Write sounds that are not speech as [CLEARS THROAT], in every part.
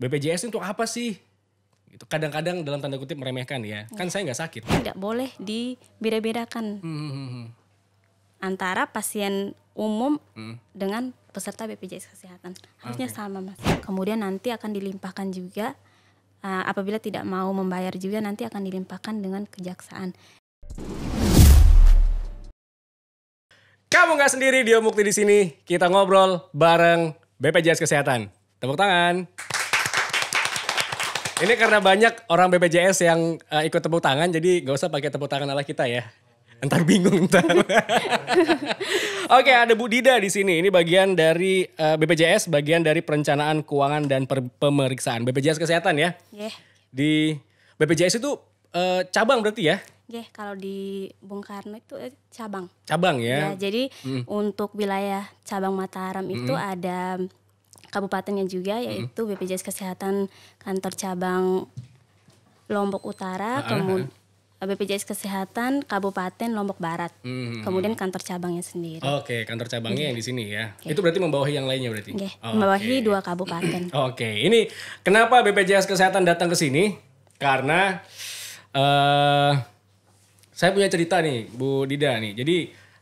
BPJS untuk apa sih? Itu kadang-kadang dalam tanda kutip meremehkan ya. Kan saya nggak sakit. Tidak boleh dibeda-bedakan hmm, hmm, hmm, hmm. antara pasien umum hmm. dengan peserta BPJS kesehatan. Harusnya okay. sama mas. Kemudian nanti akan dilimpahkan juga eh, apabila tidak mau membayar juga nanti akan dilimpahkan dengan kejaksaan. Kamu nggak sendiri, Dio Mukti di sini. Kita ngobrol bareng BPJS Kesehatan. Tepuk tangan. Ini karena banyak orang BPJS yang uh, ikut tepuk tangan, jadi gak usah pakai tepuk tangan ala kita ya. Entar bingung entar. [LAUGHS] Oke, okay, ada Bu Dida di sini. Ini bagian dari uh, eh, BPJS, bagian dari perencanaan keuangan dan pemeriksaan BPJS kesehatan ya. Yeah. Di BPJS itu uh, cabang berarti ya? Iya, yeah, kalau di Bung Karno itu cabang. Cabang ya. ya jadi mm. untuk wilayah cabang Mataram itu mm. ada kabupatennya juga hmm. yaitu hmm. BPJS Kesehatan kantor cabang Lombok Utara, ah, ah, kemudian ah. BPJS Kesehatan Kabupaten Lombok Barat, hmm. kemudian kantor cabangnya sendiri. Oke, okay, kantor cabangnya yeah. yang di sini ya. Okay. Itu berarti membawahi yang lainnya berarti. Okay. Okay. Membawahi dua kabupaten. [CLEARS THROAT] Oke, okay. ini kenapa BPJS Kesehatan datang ke sini? Karena uh, saya punya cerita nih, Bu Dida nih. Jadi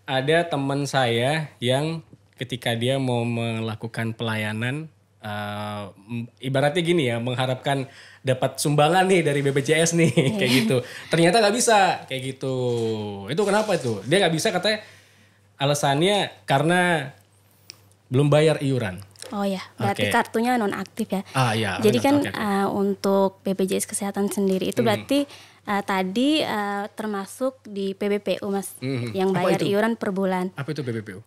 ada teman saya yang ketika dia mau melakukan pelayanan uh, ibaratnya gini ya mengharapkan dapat sumbangan nih dari BPJS nih [LAUGHS] kayak gitu ternyata nggak bisa kayak gitu itu kenapa itu dia nggak bisa katanya alasannya karena belum bayar iuran Oh ya, berarti okay. kartunya non aktif ya. Ah iya. Jadi kan okay, Uh, eh, untuk BPJS kesehatan sendiri itu hmm. berarti uh, tadi uh, termasuk di PBPU Mas hmm. hmm. yang bayar iuran per bulan. Apa itu PBPU?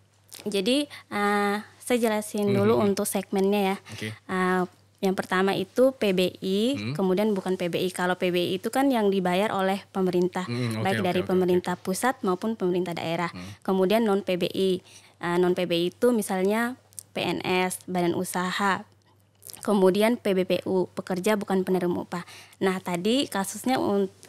Jadi uh, saya jelasin hmm. dulu hmm, hmm. untuk segmennya ya. Okay. Uh, eh, yang pertama itu PBI, hmm. kemudian bukan PBI. Kalau PBI itu kan yang dibayar oleh pemerintah, hmm, okay, baik okay, dari okay, pemerintah okay. pusat maupun pemerintah daerah. Hmm. Kemudian non PBI, uh, eh, non PBI itu misalnya PNS, badan usaha, kemudian PBPU pekerja bukan penerima upah. Nah tadi kasusnya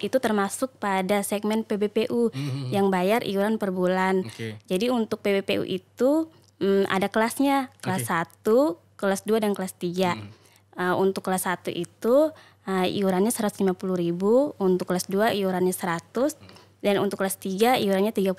itu termasuk pada segmen PBPU mm-hmm. yang bayar iuran per bulan. Okay. Jadi untuk PBPU itu hmm, ada kelasnya kelas okay. 1, kelas 2 dan kelas 3. Mm. hmm Uh, untuk kelas 1 itu uh, iurannya 150 ribu, untuk kelas 2 iurannya 100 mm. dan untuk kelas 3 iurannya 35.000.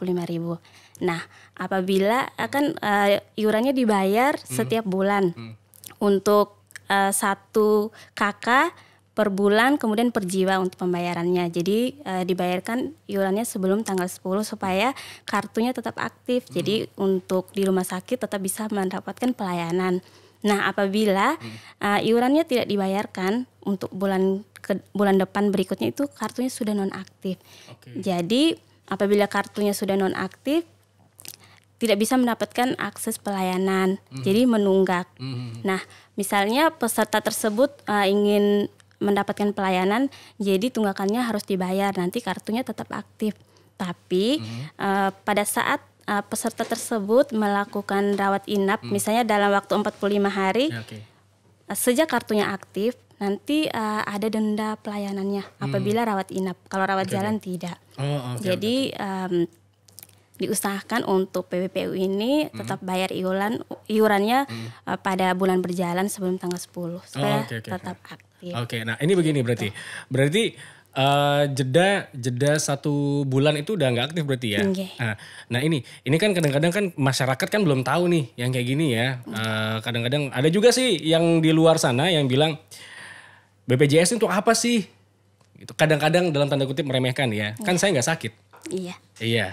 Nah, apabila akan uh, iurannya dibayar mm. hmm setiap bulan. Mm. hmm Untuk uh, satu kakak per bulan kemudian per jiwa untuk pembayarannya. Jadi uh, dibayarkan iurannya sebelum tanggal 10 supaya kartunya tetap aktif. Hmm. Jadi untuk di rumah sakit tetap bisa mendapatkan pelayanan. Nah, apabila uh, iurannya tidak dibayarkan untuk bulan ke, bulan depan berikutnya itu kartunya sudah nonaktif. Okay. Jadi apabila kartunya sudah nonaktif tidak bisa mendapatkan akses pelayanan, mm jadi menunggak. mm Nah, misalnya peserta tersebut uh, ingin mendapatkan pelayanan, jadi tunggakannya harus dibayar. Nanti kartunya tetap aktif, tapi mm uh, pada saat uh, peserta tersebut melakukan rawat inap, mm misalnya dalam waktu 45 hari, ya, okay. uh, sejak kartunya aktif, nanti uh, ada denda pelayanannya hmm. apabila rawat inap. Kalau rawat okay. jalan tidak. Oh, okay, Jadi okay. Um, diusahakan untuk PPPU ini hmm. tetap bayar iuran iurannya hmm. pada bulan berjalan sebelum tanggal 10 supaya oh, okay, okay, tetap aktif. Oke, okay, nah ini begini gitu. berarti. Berarti uh, jeda jeda satu bulan itu udah nggak aktif berarti ya. Okay. Nah, nah ini ini kan kadang-kadang kan masyarakat kan belum tahu nih yang kayak gini ya. Iya. Eh, kadang-kadang uh, ada juga sih yang di luar sana yang bilang BPJS itu apa sih? Itu kadang-kadang dalam tanda kutip meremehkan ya. Yeah. Kan iya. saya nggak sakit. Iya. Iya.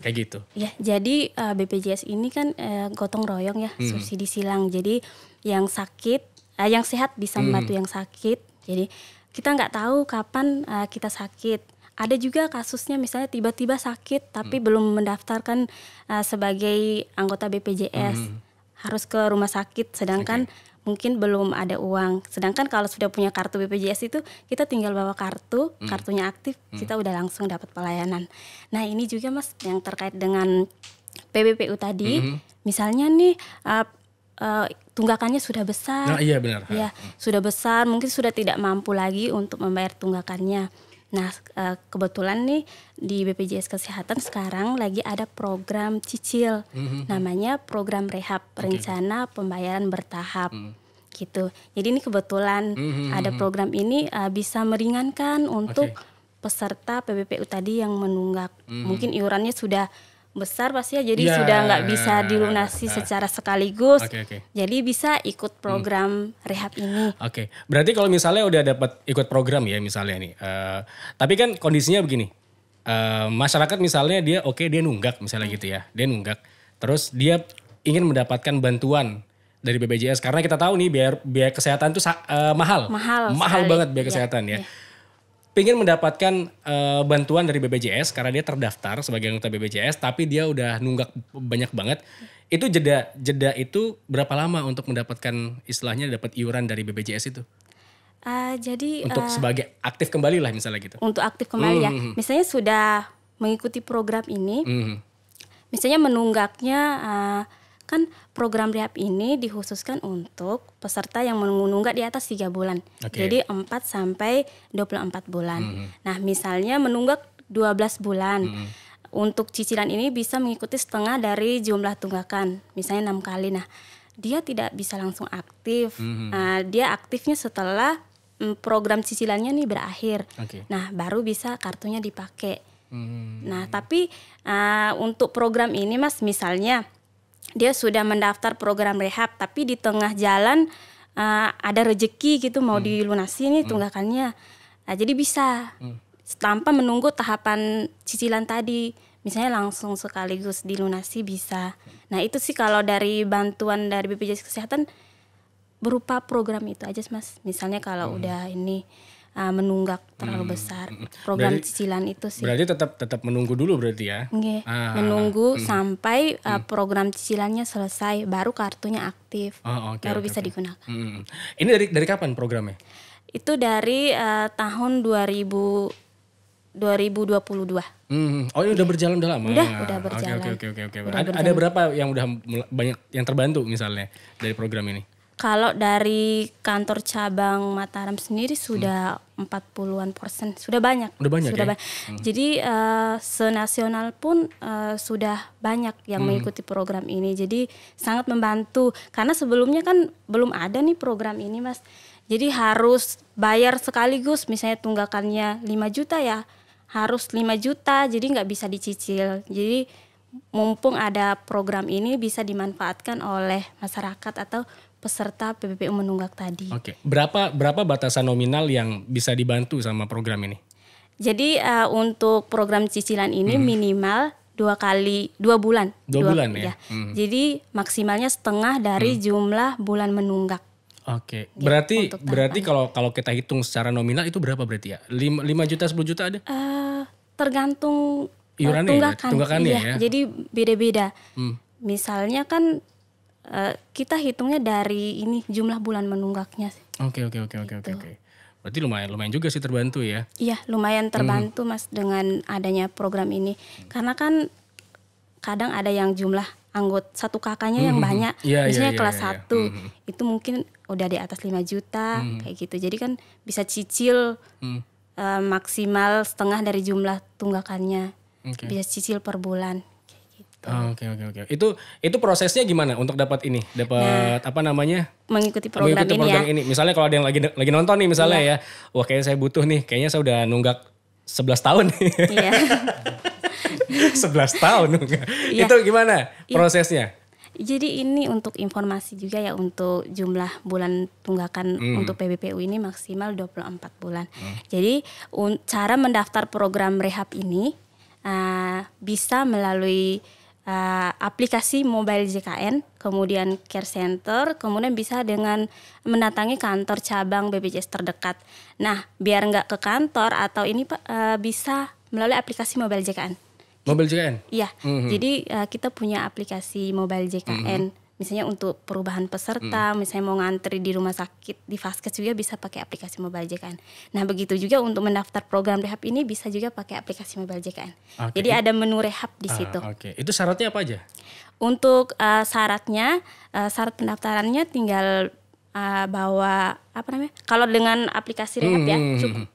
Kayak gitu. Ya, jadi uh, eh, BPJS ini kan uh, gotong royong ya, hmm. subsidi silang. Jadi yang sakit, uh, yang sehat bisa hmm. membantu yang sakit. Jadi kita nggak tahu kapan uh, kita sakit. Ada juga kasusnya misalnya tiba-tiba sakit tapi hmm. belum mendaftarkan uh, sebagai anggota BPJS. Hmm harus ke rumah sakit sedangkan okay. mungkin belum ada uang. Sedangkan kalau sudah punya kartu BPJS itu kita tinggal bawa kartu, hmm. kartunya aktif, hmm. kita udah langsung dapat pelayanan. Nah, ini juga Mas yang terkait dengan PBPU tadi. Hmm. Misalnya nih uh, uh, tunggakannya sudah besar. Nah, iya benar. Ya, hmm. sudah besar, mungkin sudah tidak mampu lagi untuk membayar tunggakannya. Nah, eh, kebetulan nih di BPJS Kesehatan sekarang lagi ada program cicil, mm-hmm. namanya program rehab okay. rencana pembayaran bertahap. Mm. gitu. Jadi ini kebetulan mm-hmm. ada mhm, program mhm. ini uh, bisa meringankan untuk okay. peserta PBPU tadi yang menunggak. Mm-hmm. Mungkin iurannya sudah besar pasti ya jadi yeah. sudah nggak bisa ya, ya, ya, dilunasi secara sekaligus okay, okay. jadi bisa ikut hmm. program hmm. rehab ini oke okay. berarti kalau misalnya udah dapat ikut program ya misalnya nih uh, tapi kan kondisinya begini uh, masyarakat misalnya dia oke okay, dia nunggak misalnya hmm. gitu ya dia nunggak terus dia ingin mendapatkan bantuan dari BPJS karena kita tahu nih biar biaya kesehatan itu uh, eh, mahal mahal mahal sekali. banget biaya iya. kesehatan ya, ya pengen mendapatkan uh, bantuan dari BBJS karena dia terdaftar sebagai anggota BBJS tapi dia udah nunggak banyak banget itu jeda jeda itu berapa lama untuk mendapatkan istilahnya dapat iuran dari BBJS itu uh, jadi untuk uh, sebagai aktif kembali lah misalnya gitu untuk aktif kembali ya. -hmm. ya misalnya sudah mengikuti program ini -hmm. hmm. misalnya menunggaknya uh, kan program rehab ini dikhususkan untuk peserta yang menunggak di atas tiga bulan. Okay. Jadi 4 sampai 24 bulan. Hmm. Nah, misalnya menunggak 12 bulan. Hmm. Untuk cicilan ini bisa mengikuti setengah dari jumlah tunggakan, misalnya enam kali. Nah, dia tidak bisa langsung aktif. Hmm. Nah, dia aktifnya setelah mm, program cicilannya nih berakhir. Okay. Nah, baru bisa kartunya dipakai. Hmm. Nah, tapi uh, untuk program ini Mas misalnya dia sudah mendaftar program rehab tapi di tengah jalan uh, ada rejeki gitu mau hmm. dilunasi nih hmm. tunggakannya nah jadi bisa hmm. tanpa menunggu tahapan cicilan tadi misalnya langsung sekaligus dilunasi bisa nah itu sih kalau dari bantuan dari BPJS kesehatan berupa program itu aja mas misalnya kalau hmm. udah ini uh, menunggak terlalu hmm. besar. Hmm. Program berarti, cicilan itu sih. Berarti tetap tetap menunggu dulu berarti ya. Okay. Ah, menunggu hmm. sampai uh, program cicilannya selesai baru kartunya aktif. Oh, okay, baru okay, bisa digunakan. Hmm, hmm. Ini dari dari kapan programnya? Itu dari uh, tahun 2000 2022. Hmm. Oh, ini udah berjalan udah lama. Udah, udah berjalan. Oke, oke, oke, oke. ada berapa yang udah banyak yang terbantu misalnya dari program ini? Kalau dari kantor cabang Mataram sendiri sudah hmm. 40-an persen, sudah banyak. Sudah banyak sudah ya? banyak. hmm. Jadi uh, senasional pun uh, sudah banyak yang hmm. mengikuti program ini. Jadi sangat membantu karena sebelumnya kan belum ada nih program ini, Mas. Jadi harus bayar sekaligus misalnya tunggakannya 5 juta ya, harus 5 juta, jadi nggak bisa dicicil. Jadi mumpung ada program ini bisa dimanfaatkan oleh masyarakat atau peserta PPPU menunggak tadi. Oke, okay. berapa berapa batasan nominal yang bisa dibantu sama program ini? Jadi uh, untuk program cicilan ini hmm. minimal dua kali dua bulan. Dua, dua bulan ya. ya. Hmm. Jadi maksimalnya setengah dari hmm. jumlah bulan menunggak. Oke, okay. Ya, berarti kalau kalau kita hitung secara nominal itu berapa berarti ya? 5, juta 10 juta ada? Uh, tergantung eh, iurannya tunggakan, ya, tunggakan iya, ya. Jadi beda-beda. Hmm. Misalnya kan Eh, kita hitungnya dari ini jumlah bulan menunggaknya sih. Oke oke oke oke oke gitu. oke. Berarti lumayan lumayan juga sih terbantu ya. Iya, lumayan terbantu hmm. Mas dengan adanya program ini. Hmm. Karena kan kadang ada yang jumlah anggot satu kakaknya hmm. yang banyak. [LAUGHS] ya, misalnya ya, kelas ya. satu Hmm. itu mungkin udah di atas 5 juta hmm. kayak gitu. Jadi kan bisa cicil hmm. uh, maksimal setengah dari jumlah tunggakannya. Okay. Bisa cicil per bulan Gitu. Ah, oke oke oke. Itu itu prosesnya gimana untuk dapat ini? Dapat nah, apa namanya? Mengikuti program, mengikuti program ini. Ya. ini. Misalnya kalau ada yang lagi lagi nonton nih misalnya yeah. ya. Wah, kayaknya saya butuh nih. Kayaknya saya udah nunggak 11 tahun nih. Iya. 11 [LAUGHS] tahun nunggak. Iya. Itu gimana iya. prosesnya? Jadi ini untuk informasi juga ya untuk jumlah bulan tunggakan hmm. untuk PBPU ini maksimal 24 bulan. Hmm. Jadi cara mendaftar program rehab ini uh, bisa melalui uh, aplikasi mobile JKN, kemudian care center, kemudian bisa dengan mendatangi kantor cabang BPJS terdekat. Nah, biar nggak ke kantor atau ini Pak uh, bisa melalui aplikasi mobile JKN. Mobile JKN? Iya. Mm -hmm. Jadi uh, kita punya aplikasi mobile JKN. Mm -hmm misalnya untuk perubahan peserta, hmm. misalnya mau ngantri di rumah sakit di vaskes juga bisa pakai aplikasi Mobile JKN. Nah, begitu juga untuk mendaftar program rehab ini bisa juga pakai aplikasi Mobile JKN. Okay. Ah, Jadi ada menu rehab di ah, situ. Oke. Okay. Itu syaratnya apa aja? Untuk uh, syaratnya uh, syarat pendaftarannya tinggal uh, bawa apa namanya? Kalau dengan aplikasi rehab ya, hmm. ya cukup hmm.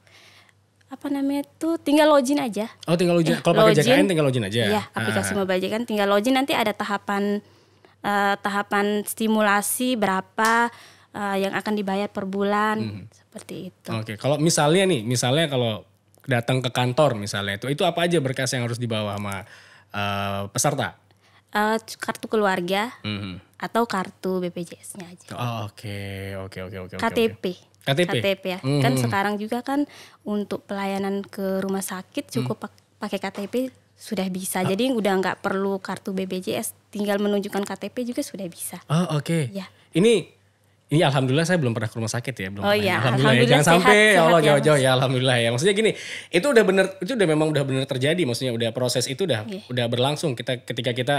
apa namanya itu tinggal login aja. Oh, tinggal login. Eh, Kalau pakai JKN tinggal login aja. Ya aplikasi ah. ah, ah. Mobile JKN tinggal login nanti ada tahapan uh, tahapan stimulasi berapa uh, yang akan dibayar per bulan hmm. seperti itu. Oke, okay. kalau misalnya nih, misalnya kalau datang ke kantor misalnya itu itu apa aja berkas yang harus dibawa sama uh, peserta? Uh, kartu keluarga hmm. atau kartu BPJS-nya aja. Oh, oke, oke, oke, oke. KTP. KTP. KTP ya. -hmm. Kan hmm. sekarang juga kan untuk pelayanan ke rumah sakit cukup mm. pakai KTP sudah bisa. Ah. Jadi udah nggak perlu kartu BPJS, tinggal menunjukkan KTP juga sudah bisa. Oh oke. Okay. Ya. Ini ini alhamdulillah saya belum pernah ke rumah sakit ya belum. Oh iya. Alhamdulillah, alhamdulillah ya. jangan sehat, sampai ya Allah ya, jauh-jauh ya alhamdulillah ya. Maksudnya gini, itu udah bener itu udah memang udah bener terjadi. Maksudnya udah proses itu udah okay. Iya. udah berlangsung. Kita ketika kita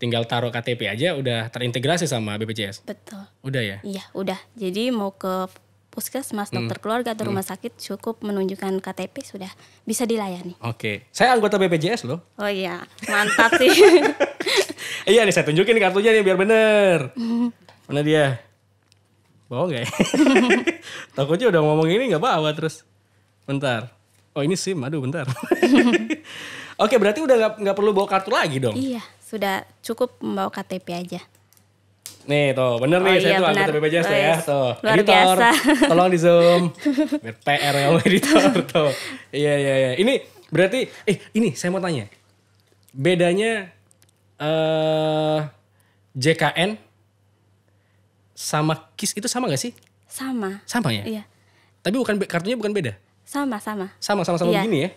tinggal taruh KTP aja udah terintegrasi sama BPJS. Betul. Udah ya? Iya, udah. Jadi mau ke puskesmas, hmm. dokter keluarga atau hmm. rumah sakit cukup menunjukkan KTP sudah bisa dilayani. Oke. Okay. Saya anggota BPJS loh. Oh iya, mantap sih. [LAUGHS] iya nih saya tunjukin kartunya nih biar bener. [LAUGHS] Mana dia? Bawa nggak ya? [LAUGHS] Takutnya udah ngomong ini nggak bawa terus. Bentar. Oh ini SIM, aduh bentar. Oke berarti udah gak perlu bawa kartu lagi dong? Iya, sudah cukup membawa KTP aja. Nih tuh, bener oh, nih iya, saya tuh anggota BPJS tuh ya. Tuh, Luar editor, biasa. [LAUGHS] tolong di zoom. PR yang editor tuh. Iya iya iya. Ini berarti, eh ini saya mau tanya, bedanya eh uh, JKN sama KIS itu sama gak sih? Sama. Sama ya? Iya. Tapi bukan kartunya bukan beda. Sama sama. Sama sama sama iya. begini ya?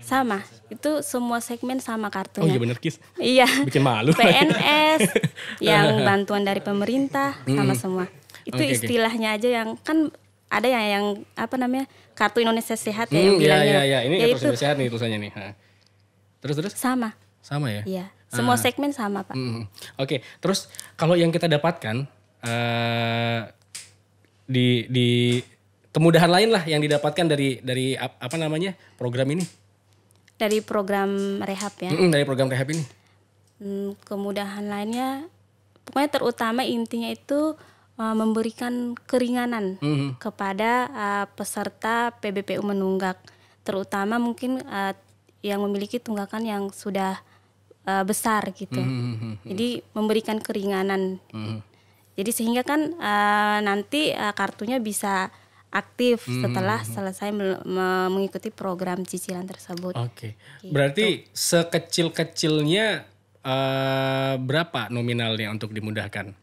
Sama. Itu semua segmen sama kartunya. Oh iya bener Kis. Iya. Bikin malu. PNS [LAUGHS] yang bantuan dari pemerintah sama semua. Itu okay, istilahnya okay. aja yang kan ada yang yang apa namanya? Kartu Indonesia Sehat ya hmm, yang mm, iya, bilangnya. Iya iya iya, ini ya kartu Indonesia Sehat nih tulisannya nih. Terus terus? Sama. Sama ya? Iya. Semua ah. segmen sama, Pak. Hmm. Oke, okay. terus kalau yang kita dapatkan uh, di di kemudahan lain lah yang didapatkan dari dari apa namanya program ini? dari program rehab ya. Mm -mm, dari program rehab ini. Hmm, kemudahan lainnya, pokoknya terutama intinya itu uh, memberikan keringanan mm -hmm. kepada uh, peserta PBPU menunggak, terutama mungkin uh, yang memiliki tunggakan yang sudah uh, besar gitu. Mm -hmm. Jadi memberikan keringanan. Mm -hmm. Jadi sehingga kan uh, nanti uh, kartunya bisa aktif hmm. setelah hmm, hmm. selesai mengikuti program cicilan tersebut. Oke. Okay. Gitu. Berarti sekecil-kecilnya uh, berapa nominalnya untuk dimudahkan?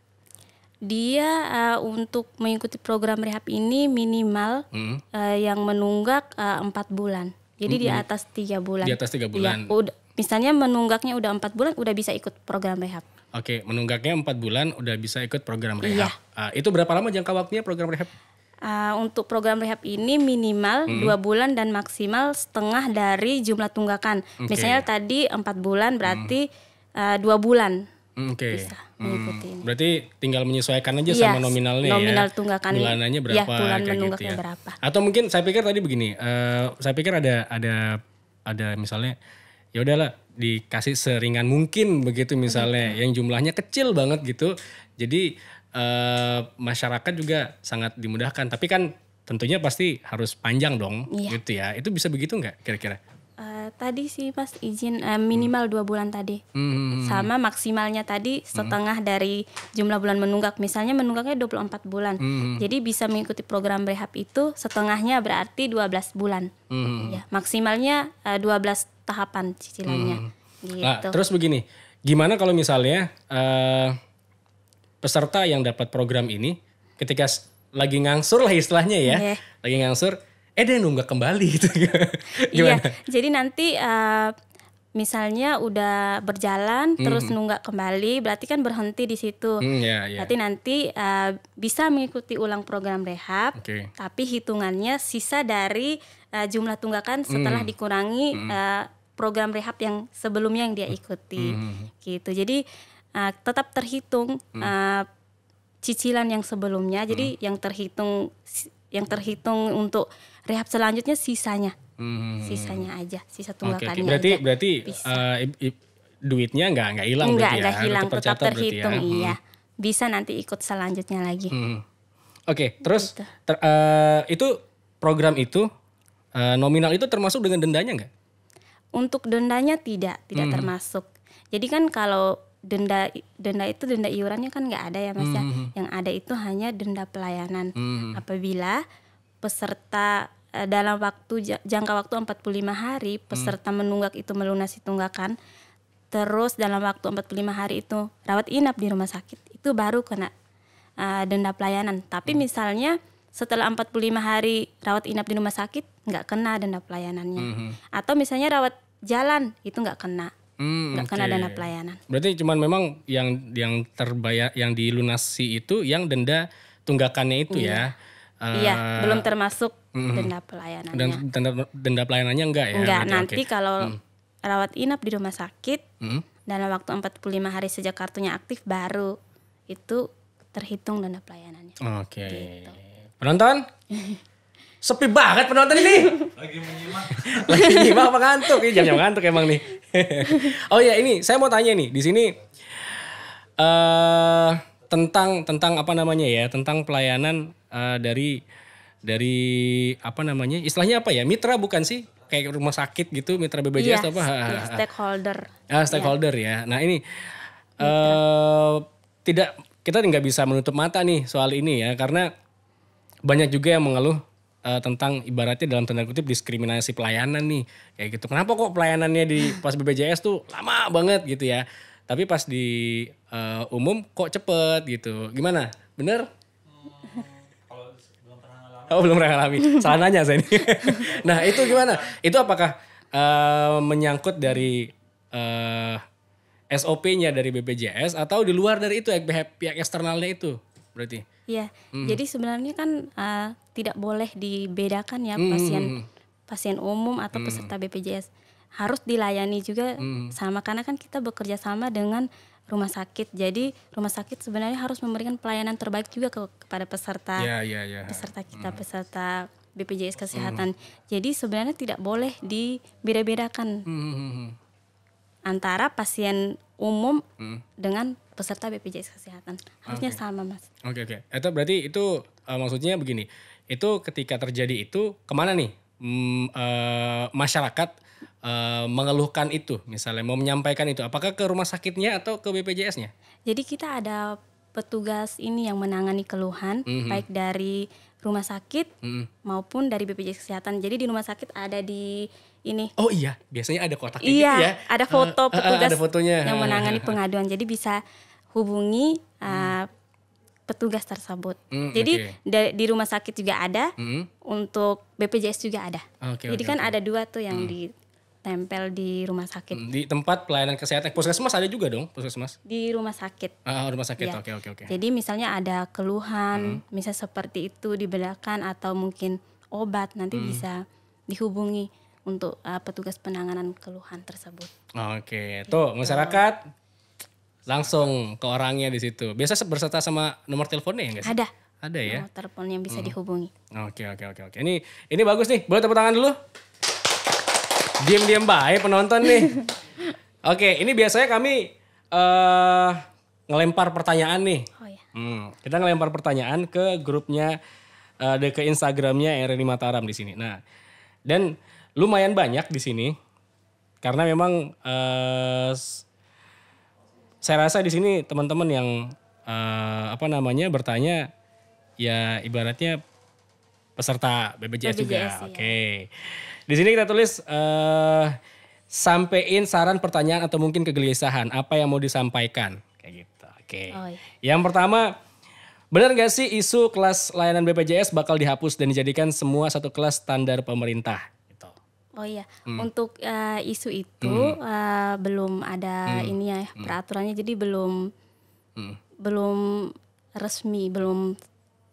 Dia uh, untuk mengikuti program rehab ini minimal hmm. uh, yang menunggak empat uh, bulan. Jadi hmm. di hmm. atas tiga bulan. Di atas tiga iya, bulan. Ya, udah, misalnya menunggaknya udah empat bulan udah bisa ikut program rehab. Oke, menunggaknya empat bulan udah bisa ikut program iya. rehab. Iya. Uh, itu berapa lama jangka waktunya program rehab? Uh, untuk program rehab ini minimal hmm. dua mm bulan dan maksimal setengah dari jumlah tunggakan. Okay. Misalnya tadi empat bulan hmm. berarti eh, dua mm. uh, bulan. Hmm, oke. Okay. Bisa hmm. Berarti tinggal menyesuaikan aja yes, sama nominalnya ya. nominal ya. tunggakan bulanannya iya, berapa ya, bulan gitu ya. berapa. Atau mungkin saya pikir tadi begini, uh, saya pikir ada ada ada misalnya ya udahlah dikasih seringan mungkin begitu misalnya yang jumlahnya kecil banget gitu. Jadi uh, masyarakat juga sangat dimudahkan. Tapi kan tentunya pasti harus panjang dong, iya. gitu ya. Itu bisa begitu nggak kira-kira? Uh, tadi sih pas izin uh, minimal hmm. dua bulan tadi, hmm. sama maksimalnya tadi hmm. setengah hmm. dari jumlah bulan menunggak. Misalnya menunggaknya 24 bulan, hmm. jadi bisa mengikuti program rehab itu setengahnya berarti 12 bulan. Hmm. Ya, maksimalnya uh, belas tahapan cicilannya. Hmm. Nah, gitu. Nah, terus begini, gimana kalau misalnya uh, peserta yang dapat program ini ketika lagi ngangsur lah istilahnya ya, yeah. lagi ngangsur, eh dia nunggak kembali [LAUGHS] gitu. Iya, Iya, jadi nanti uh, misalnya udah berjalan hmm. terus nunggak kembali, berarti kan berhenti di situ. Hmm, yeah, yeah. Berarti nanti uh, bisa mengikuti ulang program rehab, okay. tapi hitungannya sisa dari uh, jumlah tunggakan setelah hmm. dikurangi hmm. Uh, program rehab yang sebelumnya yang dia hmm. ikuti, hmm, hmm, hmm. gitu. Jadi uh, tetap terhitung hmm. uh, cicilan yang sebelumnya. Jadi hmm. yang terhitung yang terhitung untuk rehab selanjutnya sisanya. Hmm. Sisanya aja, sisa tunggakannya. Okay, okay. Berarti aja. berarti uh, i, i, duitnya nggak nggak hilang nggak, berarti ya. hilang, tetap, ya? terhitung ya. iya. Hmm. Bisa nanti ikut selanjutnya lagi. Hmm. Oke, okay, gitu. terus ter, uh, itu program itu uh, nominal itu termasuk dengan dendanya nggak? Untuk dendanya tidak, tidak hmm. termasuk. Jadi kan kalau denda denda itu denda iurannya kan nggak ada ya mas hmm. ya mm-hmm. yang ada itu hanya denda pelayanan hmm. apabila peserta eh, dalam waktu jangka waktu 45 hari mm. peserta hmm. menunggak itu melunasi tunggakan terus dalam waktu 45 hari itu rawat inap di rumah sakit itu baru kena uh, denda pelayanan tapi hmm. misalnya setelah 45 hari rawat inap di rumah sakit nggak kena denda pelayanannya hmm. atau misalnya rawat jalan itu nggak kena Hmm, nggak okay. kena dana pelayanan. Berarti cuman memang yang yang terbayar yang dilunasi itu yang denda tunggakannya itu iya. ya. Uh, iya, eh, belum termasuk denda pelayanannya. denda, denda pelayanannya enggak ya? Enggak, nanti okay. kalau hmm. rawat inap di rumah sakit hmm. dalam waktu 45 hari sejak kartunya aktif baru itu terhitung denda pelayanannya. Oke. Okay. Gitu. Penonton [LAUGHS] sepi banget penonton ini. Lagi menyimak. [LAUGHS] Lagi menyimak apa ngantuk? Ini jam-jam ngantuk emang nih. [LAUGHS] oh ya ini saya mau tanya nih di sini uh, tentang tentang apa namanya ya tentang pelayanan uh, dari dari apa namanya istilahnya apa ya mitra bukan sih kayak rumah sakit gitu mitra BBJS yes, iya, apa yes, iya, ah, ah, ah. stakeholder ah stakeholder yeah. ya nah ini uh, tidak kita nggak bisa menutup mata nih soal ini ya karena banyak juga yang mengeluh uh, tentang ibaratnya dalam tanda kutip diskriminasi pelayanan nih kayak gitu kenapa kok pelayanannya di [LAUGHS] pas BPJS tuh lama banget gitu ya tapi pas di uh, umum kok cepet gitu gimana bener Oh belum pernah ngalami, Salah nanya saya ini. [LAUGHS] nah itu gimana? Itu apakah uh, menyangkut dari uh, SOP-nya dari BPJS atau di luar dari itu pihak eksternalnya itu? berarti. Iya. Mm. Jadi sebenarnya kan uh, tidak boleh dibedakan ya mm. pasien hmm, hmm. pasien umum atau mm. peserta BPJS harus dilayani juga mm. sama karena kan kita bekerja sama dengan rumah sakit. Jadi rumah sakit sebenarnya harus memberikan pelayanan terbaik juga ke, kepada peserta yeah, yeah, yeah. peserta kita mm. peserta BPJS kesehatan. Mm. Jadi sebenarnya tidak boleh dibedakan bedakan Mm. Hmm, Antara pasien umum hmm. dengan peserta BPJS kesehatan. Harusnya okay. sama, Mas. Oke, okay, oke. Okay. Itu berarti itu uh, maksudnya begini. Itu ketika terjadi itu kemana nih mm, uh, masyarakat uh, mengeluhkan itu? Misalnya mau menyampaikan itu apakah ke rumah sakitnya atau ke BPJS-nya? Jadi kita ada petugas ini yang menangani keluhan mm -hmm. baik dari rumah sakit mm -hmm. maupun dari BPJS kesehatan. Jadi di rumah sakit ada di ini. Oh iya, biasanya ada kotak iya, gitu ya. ada eh, foto uh, petugas uh, ada fotonya. yang menangani pengaduan. Jadi bisa hubungi uh, hmm. petugas tersebut. Hmm, Jadi okay. di rumah sakit juga ada, hmm. untuk BPJS juga ada. Okay, Jadi okay, kan okay. ada dua tuh yang hmm. di tempel di rumah sakit. Hmm, di tempat pelayanan kesehatan puskesmas ada juga dong puskesmas. Di rumah sakit. Ah, ah rumah sakit. Iya. Oke oke oke. Jadi misalnya ada keluhan, hmm. misal seperti itu dibedakan atau mungkin obat nanti hmm. bisa dihubungi untuk uh, petugas penanganan keluhan tersebut. Oke, okay. tuh gitu. masyarakat langsung ke orangnya di situ. Biasa berserta sama nomor teleponnya ya guys? Ada. Ada ya. Nomor telepon yang bisa hmm. dihubungi. Oke, oke, oke, oke. Ini ini bagus nih. Boleh tepuk tangan dulu? Diam-diam baik penonton nih. [LAUGHS] oke, ini biasanya kami uh, ngelempar pertanyaan nih. Oh iya. Hmm, kita ngelempar pertanyaan ke grupnya uh, ke Instagramnya Erin Mataram di sini. Nah, dan lumayan banyak di sini karena memang uh, saya rasa di sini teman-teman yang uh, apa namanya bertanya ya ibaratnya peserta BBJS, BBJS juga. Iya. Oke. Di sini kita tulis uh, sampein saran pertanyaan atau mungkin kegelisahan apa yang mau disampaikan kayak gitu. Oke. Oh, iya. Yang pertama Benar gak sih isu kelas layanan BPJS bakal dihapus dan dijadikan semua satu kelas standar pemerintah? Oh iya, hmm. untuk uh, isu itu hmm. uh, belum ada hmm. ini ya hmm. peraturannya, hmm. jadi belum hmm. belum resmi, belum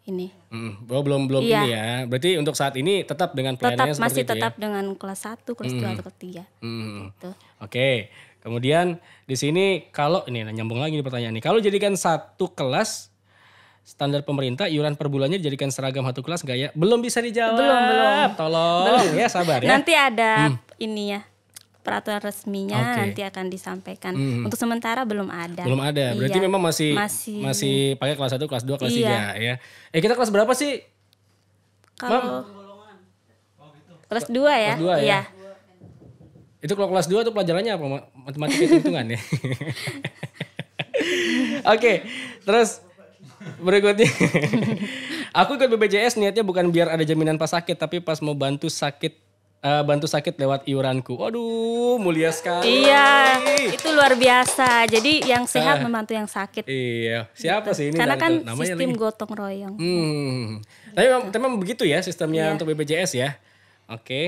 ini. Hmm. Oh, belum belum iya. ini ya. Berarti untuk saat ini tetap dengan pelayanannya ya? tetap, masih tetap ya? dengan kelas 1, kelas hmm. atau kelas tiga Hmm. Gitu. Oke. Okay. Kemudian di sini kalau ini nyambung lagi nih pertanyaan ini Kalau jadikan satu kelas standar pemerintah iuran per bulannya dijadikan seragam satu kelas gak ya? Belum bisa dijawab. Belum, belum. Tolong belum. ya sabar ya. Nanti ada hmm. ini ya peraturan resminya okay. nanti akan disampaikan. Hmm. Untuk sementara belum ada. Belum ada. Berarti iya. memang masih masih, masih pakai kelas 1, kelas 2, kelas iya. ya. Eh kita kelas berapa sih? Kalau kelas 2 ya. Kelas 2 ya. Iya. Itu kalau kelas 2 itu pelajarannya apa? Matematika hitungan ya. [LAUGHS] [LAUGHS] Oke. Okay. Terus Berikutnya. [LAUGHS] aku ikut BPJS niatnya bukan biar ada jaminan pas sakit tapi pas mau bantu sakit uh, bantu sakit lewat iuranku. Waduh, mulia sekali. Iya, itu luar biasa. Jadi yang sehat uh, membantu yang sakit. Iya, siapa gitu. sih ini? Karena nah, kan namanya sistem lagi. gotong royong. Hmm. Gitu. Tapi memang, begitu ya sistemnya iya. untuk BPJS ya. Oke. Okay.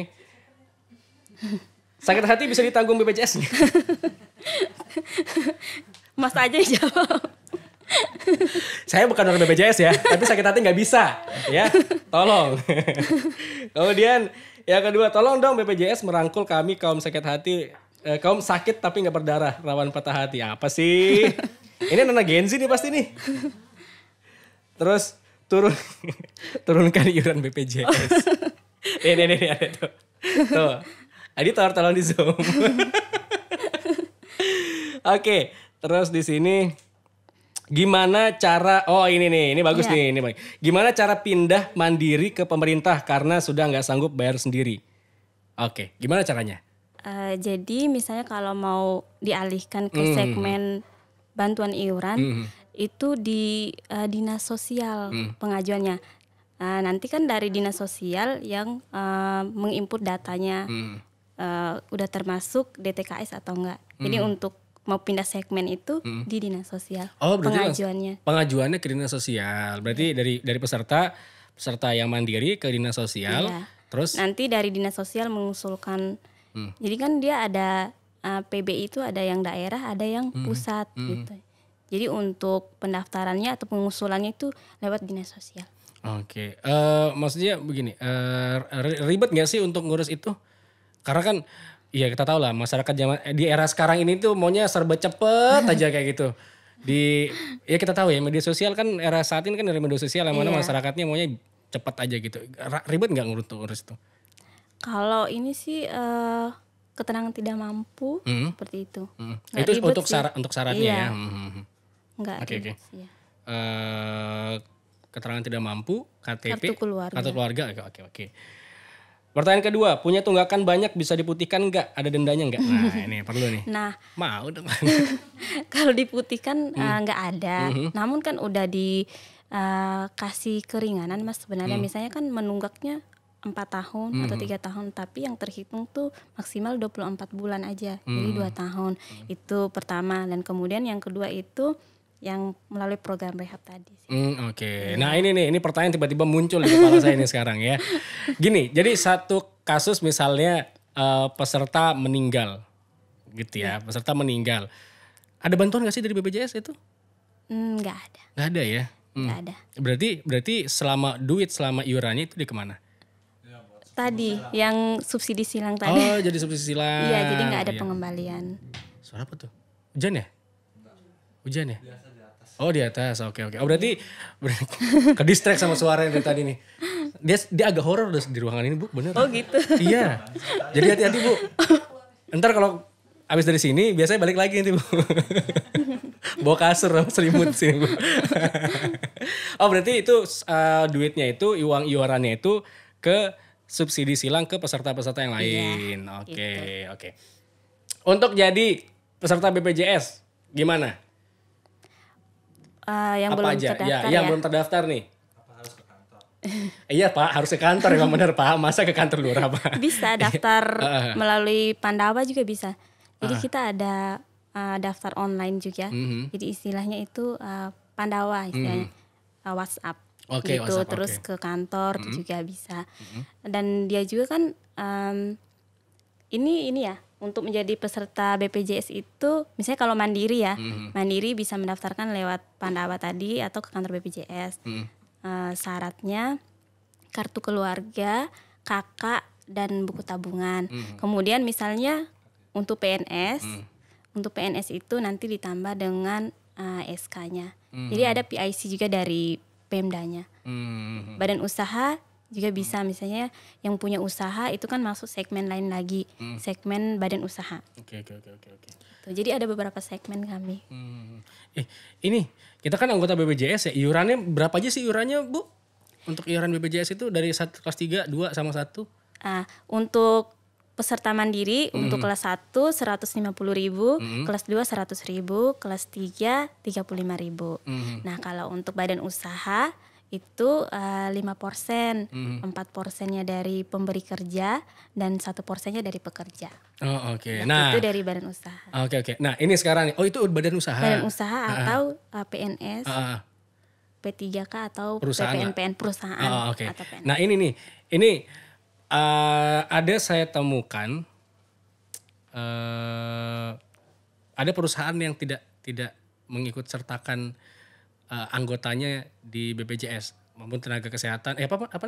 Sakit hati bisa ditanggung BPJS. [LAUGHS] Mas aja jawab saya bukan orang BPJS ya, tapi sakit hati nggak bisa, ya. Tolong. Kemudian yang kedua, tolong dong BPJS merangkul kami kaum sakit hati, eh, kaum sakit tapi nggak berdarah, rawan patah hati. Apa sih? Ini anak Gen Z nih pasti nih. Terus turun [LAUGHS] turunkan iuran BPJS. ini ini ini ada tuh. Tuh. tolong tolong di zoom. [LAUGHS] Oke, okay, terus di sini Gimana cara oh ini nih, ini bagus yeah. nih, ini baik. Gimana cara pindah mandiri ke pemerintah karena sudah nggak sanggup bayar sendiri? Oke, okay. gimana caranya? Uh, jadi misalnya kalau mau dialihkan ke mm. segmen bantuan iuran mm. itu di uh, dinas sosial mm. pengajuannya. Uh, nanti kan dari dinas sosial yang uh, menginput datanya mm. uh, udah termasuk DTKS atau enggak. Mm. untuk mau pindah segmen itu hmm. di dinas sosial. Oh, pengajuannya. Pengajuannya ke dinas sosial. Berarti dari dari peserta peserta yang mandiri ke dinas sosial. Yeah. Terus nanti dari dinas sosial mengusulkan. Mm. Jadi kan dia ada uh, ah, PBI itu ada yang daerah, ada yang hmm. pusat hmm. gitu. Jadi untuk pendaftarannya atau pengusulannya itu lewat dinas sosial. Oke, okay. uh, eh, maksudnya begini, uh, ribet gak sih untuk ngurus itu? Karena kan Iya kita tahu lah masyarakat zaman eh, di era sekarang ini tuh maunya serba cepet [LAUGHS] aja kayak gitu. Di ya kita tahu ya media sosial kan era saat ini kan dari media sosial yang mana iya. masyarakatnya maunya cepet aja gitu. Ribet nggak ngurus tuh urus tuh? Kalau ini sih uh, ketenangan tidak mampu hmm. seperti itu. Hmm. itu untuk syarat untuk syaratnya iya. ya. Hmm. Enggak. Hmm, hmm. Oke okay, oke. Okay. Uh, iya. eh, keterangan tidak mampu KTP kartu keluarga. Kartu oke okay, oke. Okay. Pertanyaan kedua, punya tunggakan banyak bisa diputihkan nggak? Ada dendanya nggak? Nah ini perlu nih. Nah mau dong. [LAUGHS] kalau diputihkan eh, hmm. nggak hmm. uh, ada. Hmm. Namun kan udah dikasih eh, uh, keringanan mas sebenarnya. Hmm. Misalnya kan menunggaknya empat tahun hmm. atau tiga tahun tapi yang terhitung tuh maksimal 24 bulan aja hmm. jadi dua tahun hmm. itu pertama dan kemudian yang kedua itu yang melalui program rehab tadi. Sih. Hmm, oke, okay. Iya. nah ini nih, ini pertanyaan tiba-tiba muncul di kepala saya ini sekarang ya. Gini, jadi satu kasus misalnya uh, peserta meninggal, gitu ya, iya. peserta meninggal. Ada bantuan gak sih dari BPJS itu? Hmm, nggak gak ada. Gak ada ya? Hmm. Nggak Gak ada. Berarti berarti selama duit selama iurannya itu di kemana? Tadi yang subsidi silang tadi. Oh, jadi subsidi iya, silang. Iya, jadi nggak ada iya. pengembalian. Suara apa tuh? Hujan ya? Hujan ya? Oh di atas, oke oke. Okay. Oh berarti, berarti [LAUGHS] ke distract sama suara yang tadi nih. Dia dia agak horor di ruangan ini bu, bener? Oh gitu. Iya. Jadi hati-hati bu. Ntar kalau abis dari sini biasanya balik lagi nanti bu. [LAUGHS] Bawa kasur sama selimut sini bu. [LAUGHS] oh berarti itu uh, duitnya itu, uang iwarannya itu ke subsidi silang ke peserta-peserta yang iya, lain. Oke, iya, oke. Okay, gitu. okay. Untuk jadi peserta BPJS gimana? uh, yang apa belum aja? terdaftar ya, ya. Yang belum terdaftar nih. [LAUGHS] Iya Pak, harus ke kantor memang benar Pak. Masa ke kantor luar apa? [LAUGHS] Bisa iya. daftar [LAUGHS] melalui Pandawa juga bisa. Jadi uh. kita ada uh, daftar online juga. Mm Jadi istilahnya itu uh, Pandawa mhm. istilahnya mm uh, WhatsApp. Okay, gitu WhatsApp, terus okay. ke kantor mm juga bisa. Mm -hmm. Dan dia juga kan um, ini ini ya untuk menjadi peserta BPJS itu misalnya kalau mandiri ya hmm. mandiri bisa mendaftarkan lewat Pandawa tadi atau ke kantor BPJS hmm. uh, syaratnya kartu keluarga kakak dan buku tabungan hmm. kemudian misalnya untuk PNS hmm. untuk PNS itu nanti ditambah dengan uh, eh, SK-nya hmm. jadi ada PIC juga dari Pemdanya hmm. badan usaha juga hmm. bisa hmm. misalnya yang punya usaha itu kan masuk segmen lain lagi hmm. segmen badan usaha. Oke okay, oke oke oke. Gitu. Jadi ada beberapa segmen kami. Hmm. hmm, hmm. Eh ini kita kan anggota BPJS ya iurannya berapa aja sih iurannya bu? Untuk iuran BPJS itu dari satu kelas tiga dua sama satu Ah, untuk peserta mandiri hmm. untuk kelas satu seratus 1 ribu hmm. kelas dua seratus ribu kelas tiga tiga 3 ribu Hmm. Nah, kalau untuk badan usaha itu eh, lima persen, mhm. empat persennya dari pemberi kerja dan satu persennya dari pekerja. Oh oke. Okay. nah itu dari badan usaha. Oke okay, oke. Okay. Nah ini sekarang oh itu badan usaha. Badan usaha atau uh, eh, PNS, uh, P3K atau perusahaan PPNPN perusahaan. Oh oke. Okay. Nah ini nih ini uh, ada saya temukan uh, ada perusahaan yang tidak tidak mengikut sertakan uh, anggotanya di BPJS maupun tenaga kesehatan eh apa apa, apa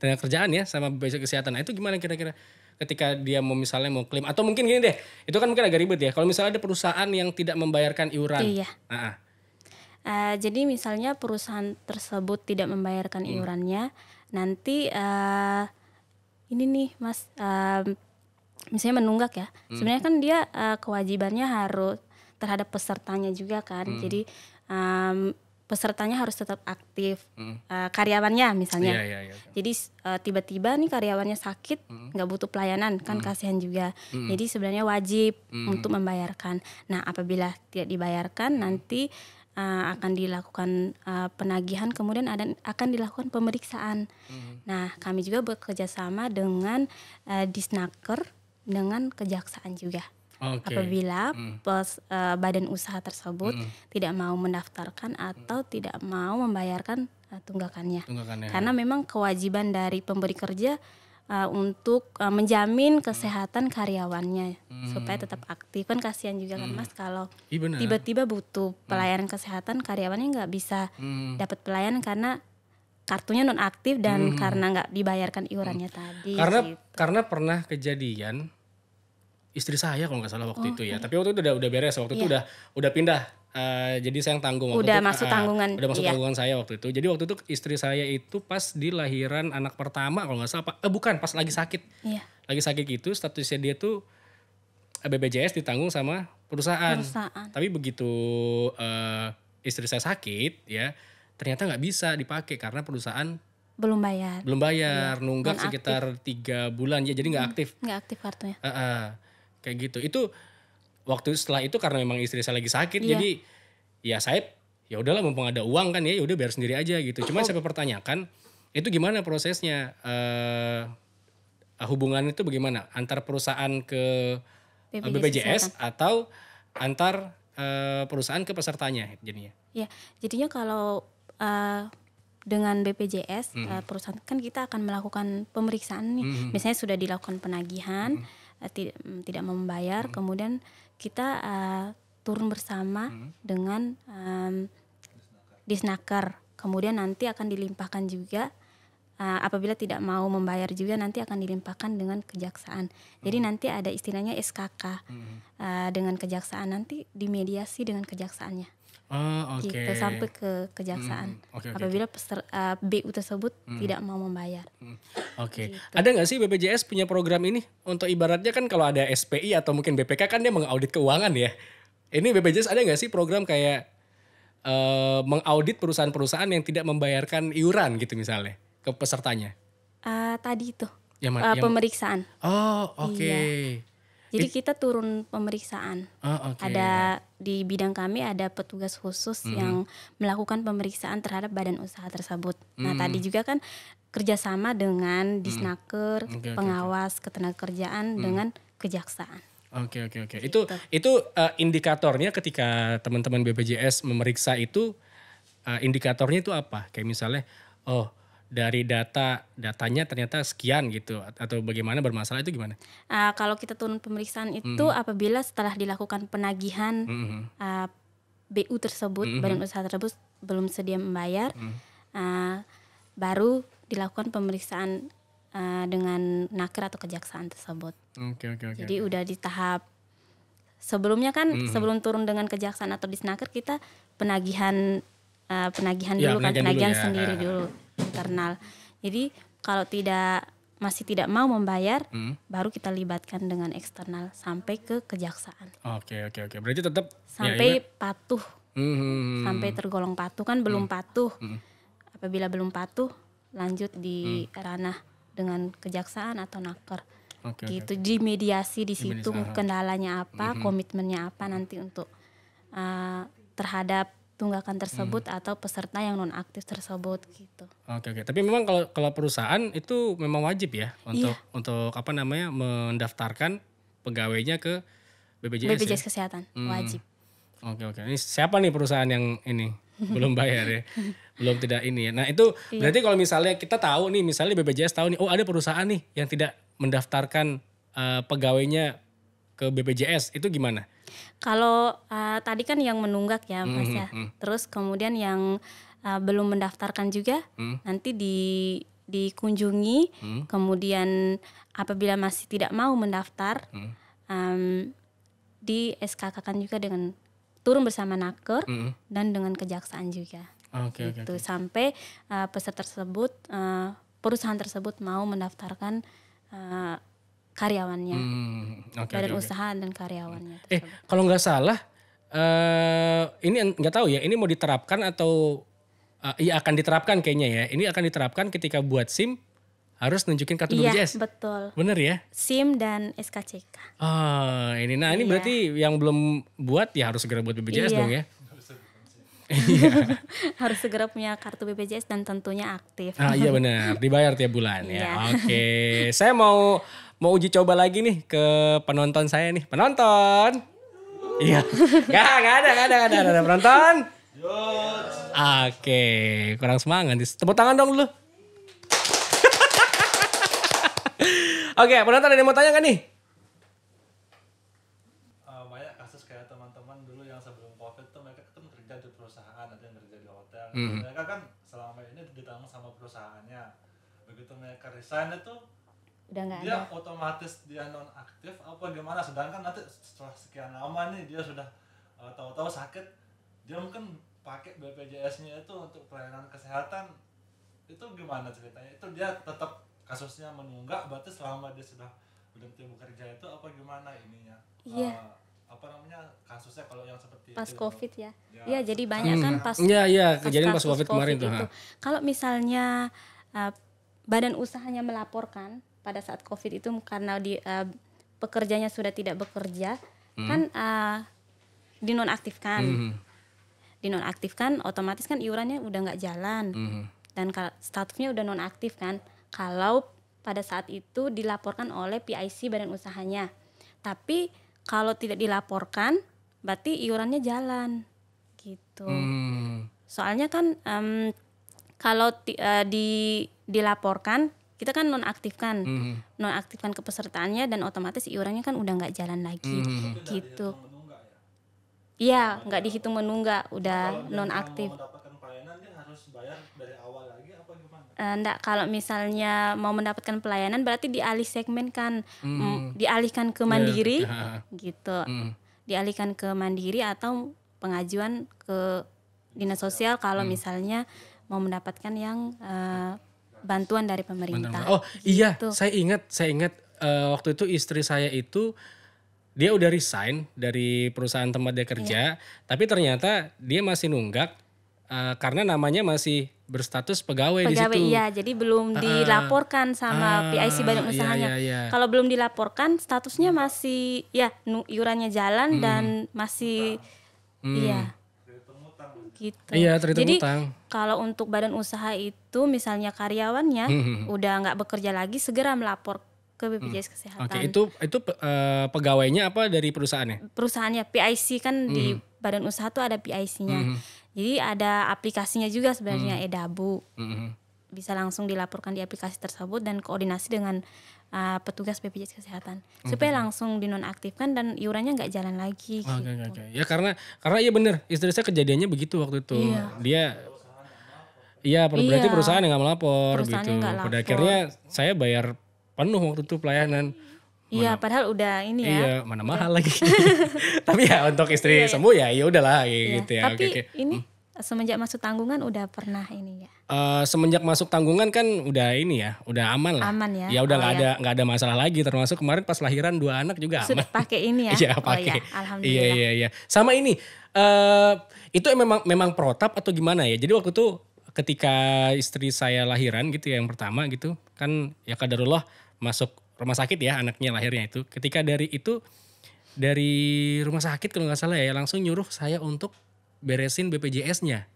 tenaga kerjaan ya sama BPJS kesehatan nah, itu gimana kira-kira ketika dia mau misalnya mau klaim atau mungkin gini deh itu kan mungkin agak ribet ya kalau misalnya ada perusahaan yang tidak membayarkan iuran iya. Nah, Uh, jadi misalnya perusahaan tersebut tidak membayarkan hmm. iurannya, nanti uh, ini nih mas, uh, misalnya menunggak ya. Hmm. Sebenarnya kan dia uh, kewajibannya harus terhadap pesertanya juga kan. Hmm. Jadi um, pesertanya harus tetap aktif mm. uh, karyawannya misalnya yeah, yeah, yeah. jadi tiba eh, tiba-tiba nih karyawannya sakit hmm. nggak mm. butuh pelayanan kan mm. kasihan juga mm. jadi sebenarnya wajib mm. untuk membayarkan nah apabila tidak dibayarkan hmm. nanti uh, akan dilakukan uh, penagihan kemudian ada akan dilakukan pemeriksaan mm. nah kami juga bekerjasama dengan uh, disnaker dengan kejaksaan juga Okay. Apabila mm. pos, uh, badan usaha tersebut mm. tidak mau mendaftarkan atau mm. tidak mau membayarkan uh, tunggakannya. tunggakannya. Karena memang kewajiban dari pemberi kerja uh, untuk uh, menjamin hmm. kesehatan karyawannya mm. supaya tetap aktif kan kasihan juga kan hmm. mas kalau iya, tiba-tiba butuh hmm. pelayanan mm. kesehatan karyawannya nggak bisa mm. dapat pelayanan karena kartunya non aktif dan hmm. karena nggak dibayarkan iurannya hmm. tadi karena gitu. karena pernah kejadian istri saya kalau nggak salah waktu oh, itu ya. Okay. Oh. Tapi waktu itu udah udah beres, waktu yeah. itu iya. udah udah pindah. Uh, jadi saya yang tanggung waktu udah itu, masuk uh, tanggungan udah masuk iya. tanggungan saya waktu itu jadi waktu itu istri saya itu pas di lahiran anak pertama kalau nggak salah apa eh bukan pas lagi sakit iya. lagi sakit gitu statusnya dia tuh eh, BBJS ditanggung sama perusahaan, perusahaan. tapi begitu uh, istri saya sakit ya ternyata nggak bisa dipakai karena perusahaan belum bayar belum bayar iya. nunggak sekitar tiga bulan ya jadi nggak hmm, aktif nggak aktif kartunya uh, uh kayak gitu itu waktu setelah itu karena memang istri saya lagi sakit yeah. jadi ya saya ya udahlah mumpung ada uang kan ya, ya udah biar sendiri aja gitu Cuma oh. saya pertanyakan itu gimana prosesnya uh, hubungan itu bagaimana antar perusahaan ke eh, BPJS, BPJS atau antar uh, perusahaan ke pesertanya jadinya ya jadinya kalau uh, dengan BPJS -hmm. perusahaan kan kita akan melakukan pemeriksaan nih -hmm. misalnya sudah dilakukan penagihan -hmm Eh, tidak mm, tidak membayar, hmm. kemudian kita uh, turun bersama hmm. dengan um, disnaker. Kemudian nanti akan dilimpahkan juga uh, apabila tidak mau membayar juga nanti akan dilimpahkan dengan kejaksaan. Hmm. Jadi nanti ada istilahnya SKK hmm. uh, dengan kejaksaan nanti dimediasi dengan kejaksaannya. Oh, Okay. Gitu sampai ke kejaksaan. Hmm, okay, okay, apabila okay. Peser, uh, eh, BU tersebut hmm. tidak mau membayar. Hmm. Oke. Okay. Gitu. Ada nggak sih BPJS punya program ini? Untuk ibaratnya kan kalau ada SPI atau mungkin BPK kan dia mengaudit keuangan ya. Ini BPJS ada nggak sih program kayak uh, mengaudit perusahaan-perusahaan yang tidak membayarkan iuran gitu misalnya ke pesertanya? Uh, tadi itu. Yang, uh, yang... Pemeriksaan. Oh, oke. Okay. Iya jadi kita turun pemeriksaan. Oh, okay. Ada di bidang kami ada petugas khusus mm. yang melakukan pemeriksaan terhadap badan usaha tersebut. Mm. Nah mm-hmm. tadi juga kan kerjasama dengan mm-hmm. disnaker, mm. okay, pengawas okay, ketenagakerjaan mm. dengan kejaksaan. Oke okay, oke okay, oke. Okay. Gitu. Itu itu uh, indikatornya ketika teman-teman BPJS memeriksa itu uh, indikatornya itu apa? Kayak misalnya oh dari data datanya ternyata sekian gitu atau bagaimana bermasalah itu gimana? Uh, kalau kita turun pemeriksaan itu mm -hmm. apabila setelah dilakukan penagihan mm -hmm. uh, hmm. ah, BU tersebut mm -hmm. badan usaha tersebut belum sedia membayar, mm -hmm. uh, baru dilakukan pemeriksaan uh, dengan nakir atau kejaksaan tersebut. Oke okay, oke okay, oke. Okay, Jadi okay. udah di tahap sebelumnya kan mm -hmm. sebelum turun dengan kejaksaan atau disnaker kita penagihan uh, penagihan ya, dulu kan penagihan, dulu, ya. sendiri dulu internal. Jadi kalau tidak masih tidak mau membayar, hmm. baru kita libatkan dengan eksternal sampai ke kejaksaan. Oke oke oke. Berarti tetap ya, sampai ya, patuh, hmm, hmm, hmm. sampai tergolong patuh kan belum hmm. patuh. Hmm. Apabila belum patuh, lanjut di hmm. ranah dengan kejaksaan atau naker. Okay, gitu okay. di mediasi di situ kendalanya apa, hmm, hmm. komitmennya apa nanti untuk uh, terhadap tunggakan tersebut hmm. atau peserta yang non aktif tersebut gitu. Oke oke. Tapi memang kalau kalau perusahaan itu memang wajib ya untuk iya. untuk apa namanya mendaftarkan pegawainya ke BPJS. BPJS ya? kesehatan hmm. wajib. Oke oke. Ini siapa nih perusahaan yang ini [LAUGHS] belum bayar ya? belum tidak ini ya. Nah, itu iya. berarti kalau misalnya kita tahu nih misalnya BPJS tahu nih oh ada perusahaan nih yang tidak mendaftarkan uh, pegawainya ke BPJS itu gimana? Kalau uh, tadi kan yang menunggak ya hmm, Mas mm-hmm. ya. Hmm. Terus kemudian yang uh, belum mendaftarkan juga mm. nanti di dikunjungi. Mm. Kemudian apabila masih tidak mau mendaftar mm. um, di SKK kan juga dengan turun bersama naker mm. dan dengan kejaksaan juga. Oke, okay, gitu. okay, okay. sampai uh, peserta tersebut uh, perusahaan tersebut mau mendaftarkan uh, karyawannya. Hmm, okay, Badan okay, usaha dan karyawannya. Eh, kalau nggak salah uh, ini nggak tahu ya, ini mau diterapkan atau uh, iya akan diterapkan kayaknya ya. Ini akan diterapkan ketika buat SIM harus nunjukin kartu BPJS. Iya, BPJS. betul. Bener ya? SIM dan SKCK. Oh, ah, ini nah ini iya. berarti yang belum buat ya harus segera buat BPJS iya. dong ya. Iya. [LAUGHS] harus segera punya kartu BPJS dan tentunya aktif. Ah iya [LAUGHS] benar, dibayar tiap bulan ya. Iya. Oke, okay. [LAUGHS] saya mau mau uji coba lagi nih ke penonton saya nih. Penonton. Iya. Enggak, gak ada, gak ada, gak ada, ada penonton. Oke, okay. kurang semangat. Tepuk tangan dong lu. Oke, okay, penonton ada yang mau tanya kan nih? hmm. mereka kan selama ini ditanggung sama perusahaannya begitu mereka resign itu Udah dia ada. otomatis dia non aktif apa gimana sedangkan nanti setelah sekian lama nih dia sudah uh, tahu-tahu sakit dia mungkin pakai BPJS-nya itu untuk pelayanan kesehatan itu gimana ceritanya itu dia tetap kasusnya menunggak berarti selama dia sudah berhenti bekerja itu apa gimana ininya iya yeah. uh, apa namanya kasusnya kalau yang seperti pas itu, covid ya ya, ya jadi banyak hmm. kan pas ya ya kejadian pas, pas covid, COVID kemarin itu, tuh kalau misalnya uh, badan usahanya melaporkan pada saat covid itu karena di uh, pekerjanya sudah tidak bekerja hmm. kan uh, dinonaktifkan hmm. dinonaktifkan otomatis kan iurannya udah nggak jalan hmm. dan statusnya udah nonaktif kan kalau pada saat itu dilaporkan oleh PIC badan usahanya tapi kalau tidak dilaporkan berarti iurannya jalan gitu hmm. soalnya kan um, kalau uh, di dilaporkan kita kan nonaktifkan hmm. nonaktifkan kepesertaannya dan otomatis iurannya kan udah nggak jalan lagi hmm. gitu ya? Iya, nggak dihitung menunggak, udah nonaktif. Enggak, eh, kalau misalnya mau mendapatkan pelayanan berarti dialih kan hmm. dialihkan ke iya, mandiri, yeah. gitu, hmm. dialihkan ke mandiri atau pengajuan ke dinas sosial kalau hmm. misalnya mau mendapatkan yang uh, bantuan dari pemerintah. Oh iya. gitu. iya, saya ingat, saya ingat uh, waktu itu istri saya itu dia udah resign dari perusahaan tempat dia iya. kerja, yeah. tapi ternyata dia masih nunggak uh, karena namanya masih berstatus pegawai, pegawai di situ. Iya, jadi belum uh, dilaporkan sama uh, ah, PIC badan usahanya. Iya, iya, iya, Kalau belum dilaporkan, statusnya masih ya iurannya jalan hmm. dan masih hmm. iya. Gitu. Iya, Jadi kalau untuk badan usaha itu misalnya karyawannya hmm. hmm, hmm. udah nggak bekerja lagi segera melapor ke BPJS hmm. Kesehatan. Oke, itu itu uh, pegawainya apa dari perusahaannya? Perusahaannya PIC kan hmm. di badan usaha tuh ada PIC-nya. Hmm. hmm. Jadi ada aplikasinya juga sebenarnya hmm. Edabu. Hmm. Bisa langsung dilaporkan di aplikasi tersebut dan koordinasi dengan uh, petugas BPJS kesehatan hmm. supaya langsung dinonaktifkan dan iurannya nggak jalan lagi. Oke okay, gitu. oke. Okay. Ya karena karena iya benar istri saya kejadiannya begitu waktu itu iya. dia iya, iya. berarti iya. perusahaan yang nggak melapor perusahaan gitu. Yang gak Pada akhirnya saya bayar penuh waktu itu pelayanan. Iya, padahal udah ini ya. Iya, mana mahal lagi. [LAUGHS] Tapi ya untuk istri iya, iya. sembuh ya ya udahlah iya. gitu ya. Tapi okay, okay. ini hmm. semenjak masuk tanggungan udah pernah ini ya. Uh, semenjak masuk tanggungan kan udah ini ya, udah aman lah. Aman ya. Ya udah oh, nggak oh, ada nggak ya. ada masalah lagi termasuk kemarin pas lahiran dua anak juga aman. Sudah pakai ini ya. [LAUGHS] Iya, oh, iya, pakai. ya. Alhamdulillah. Iya, iya, iya. Sama ini uh, itu memang memang protap atau gimana ya? Jadi waktu itu ketika istri saya lahiran gitu ya yang pertama gitu kan ya kadarullah masuk rumah sakit ya anaknya lahirnya itu. Ketika dari itu dari rumah sakit kalau nggak salah ya langsung nyuruh saya untuk beresin BPJS-nya.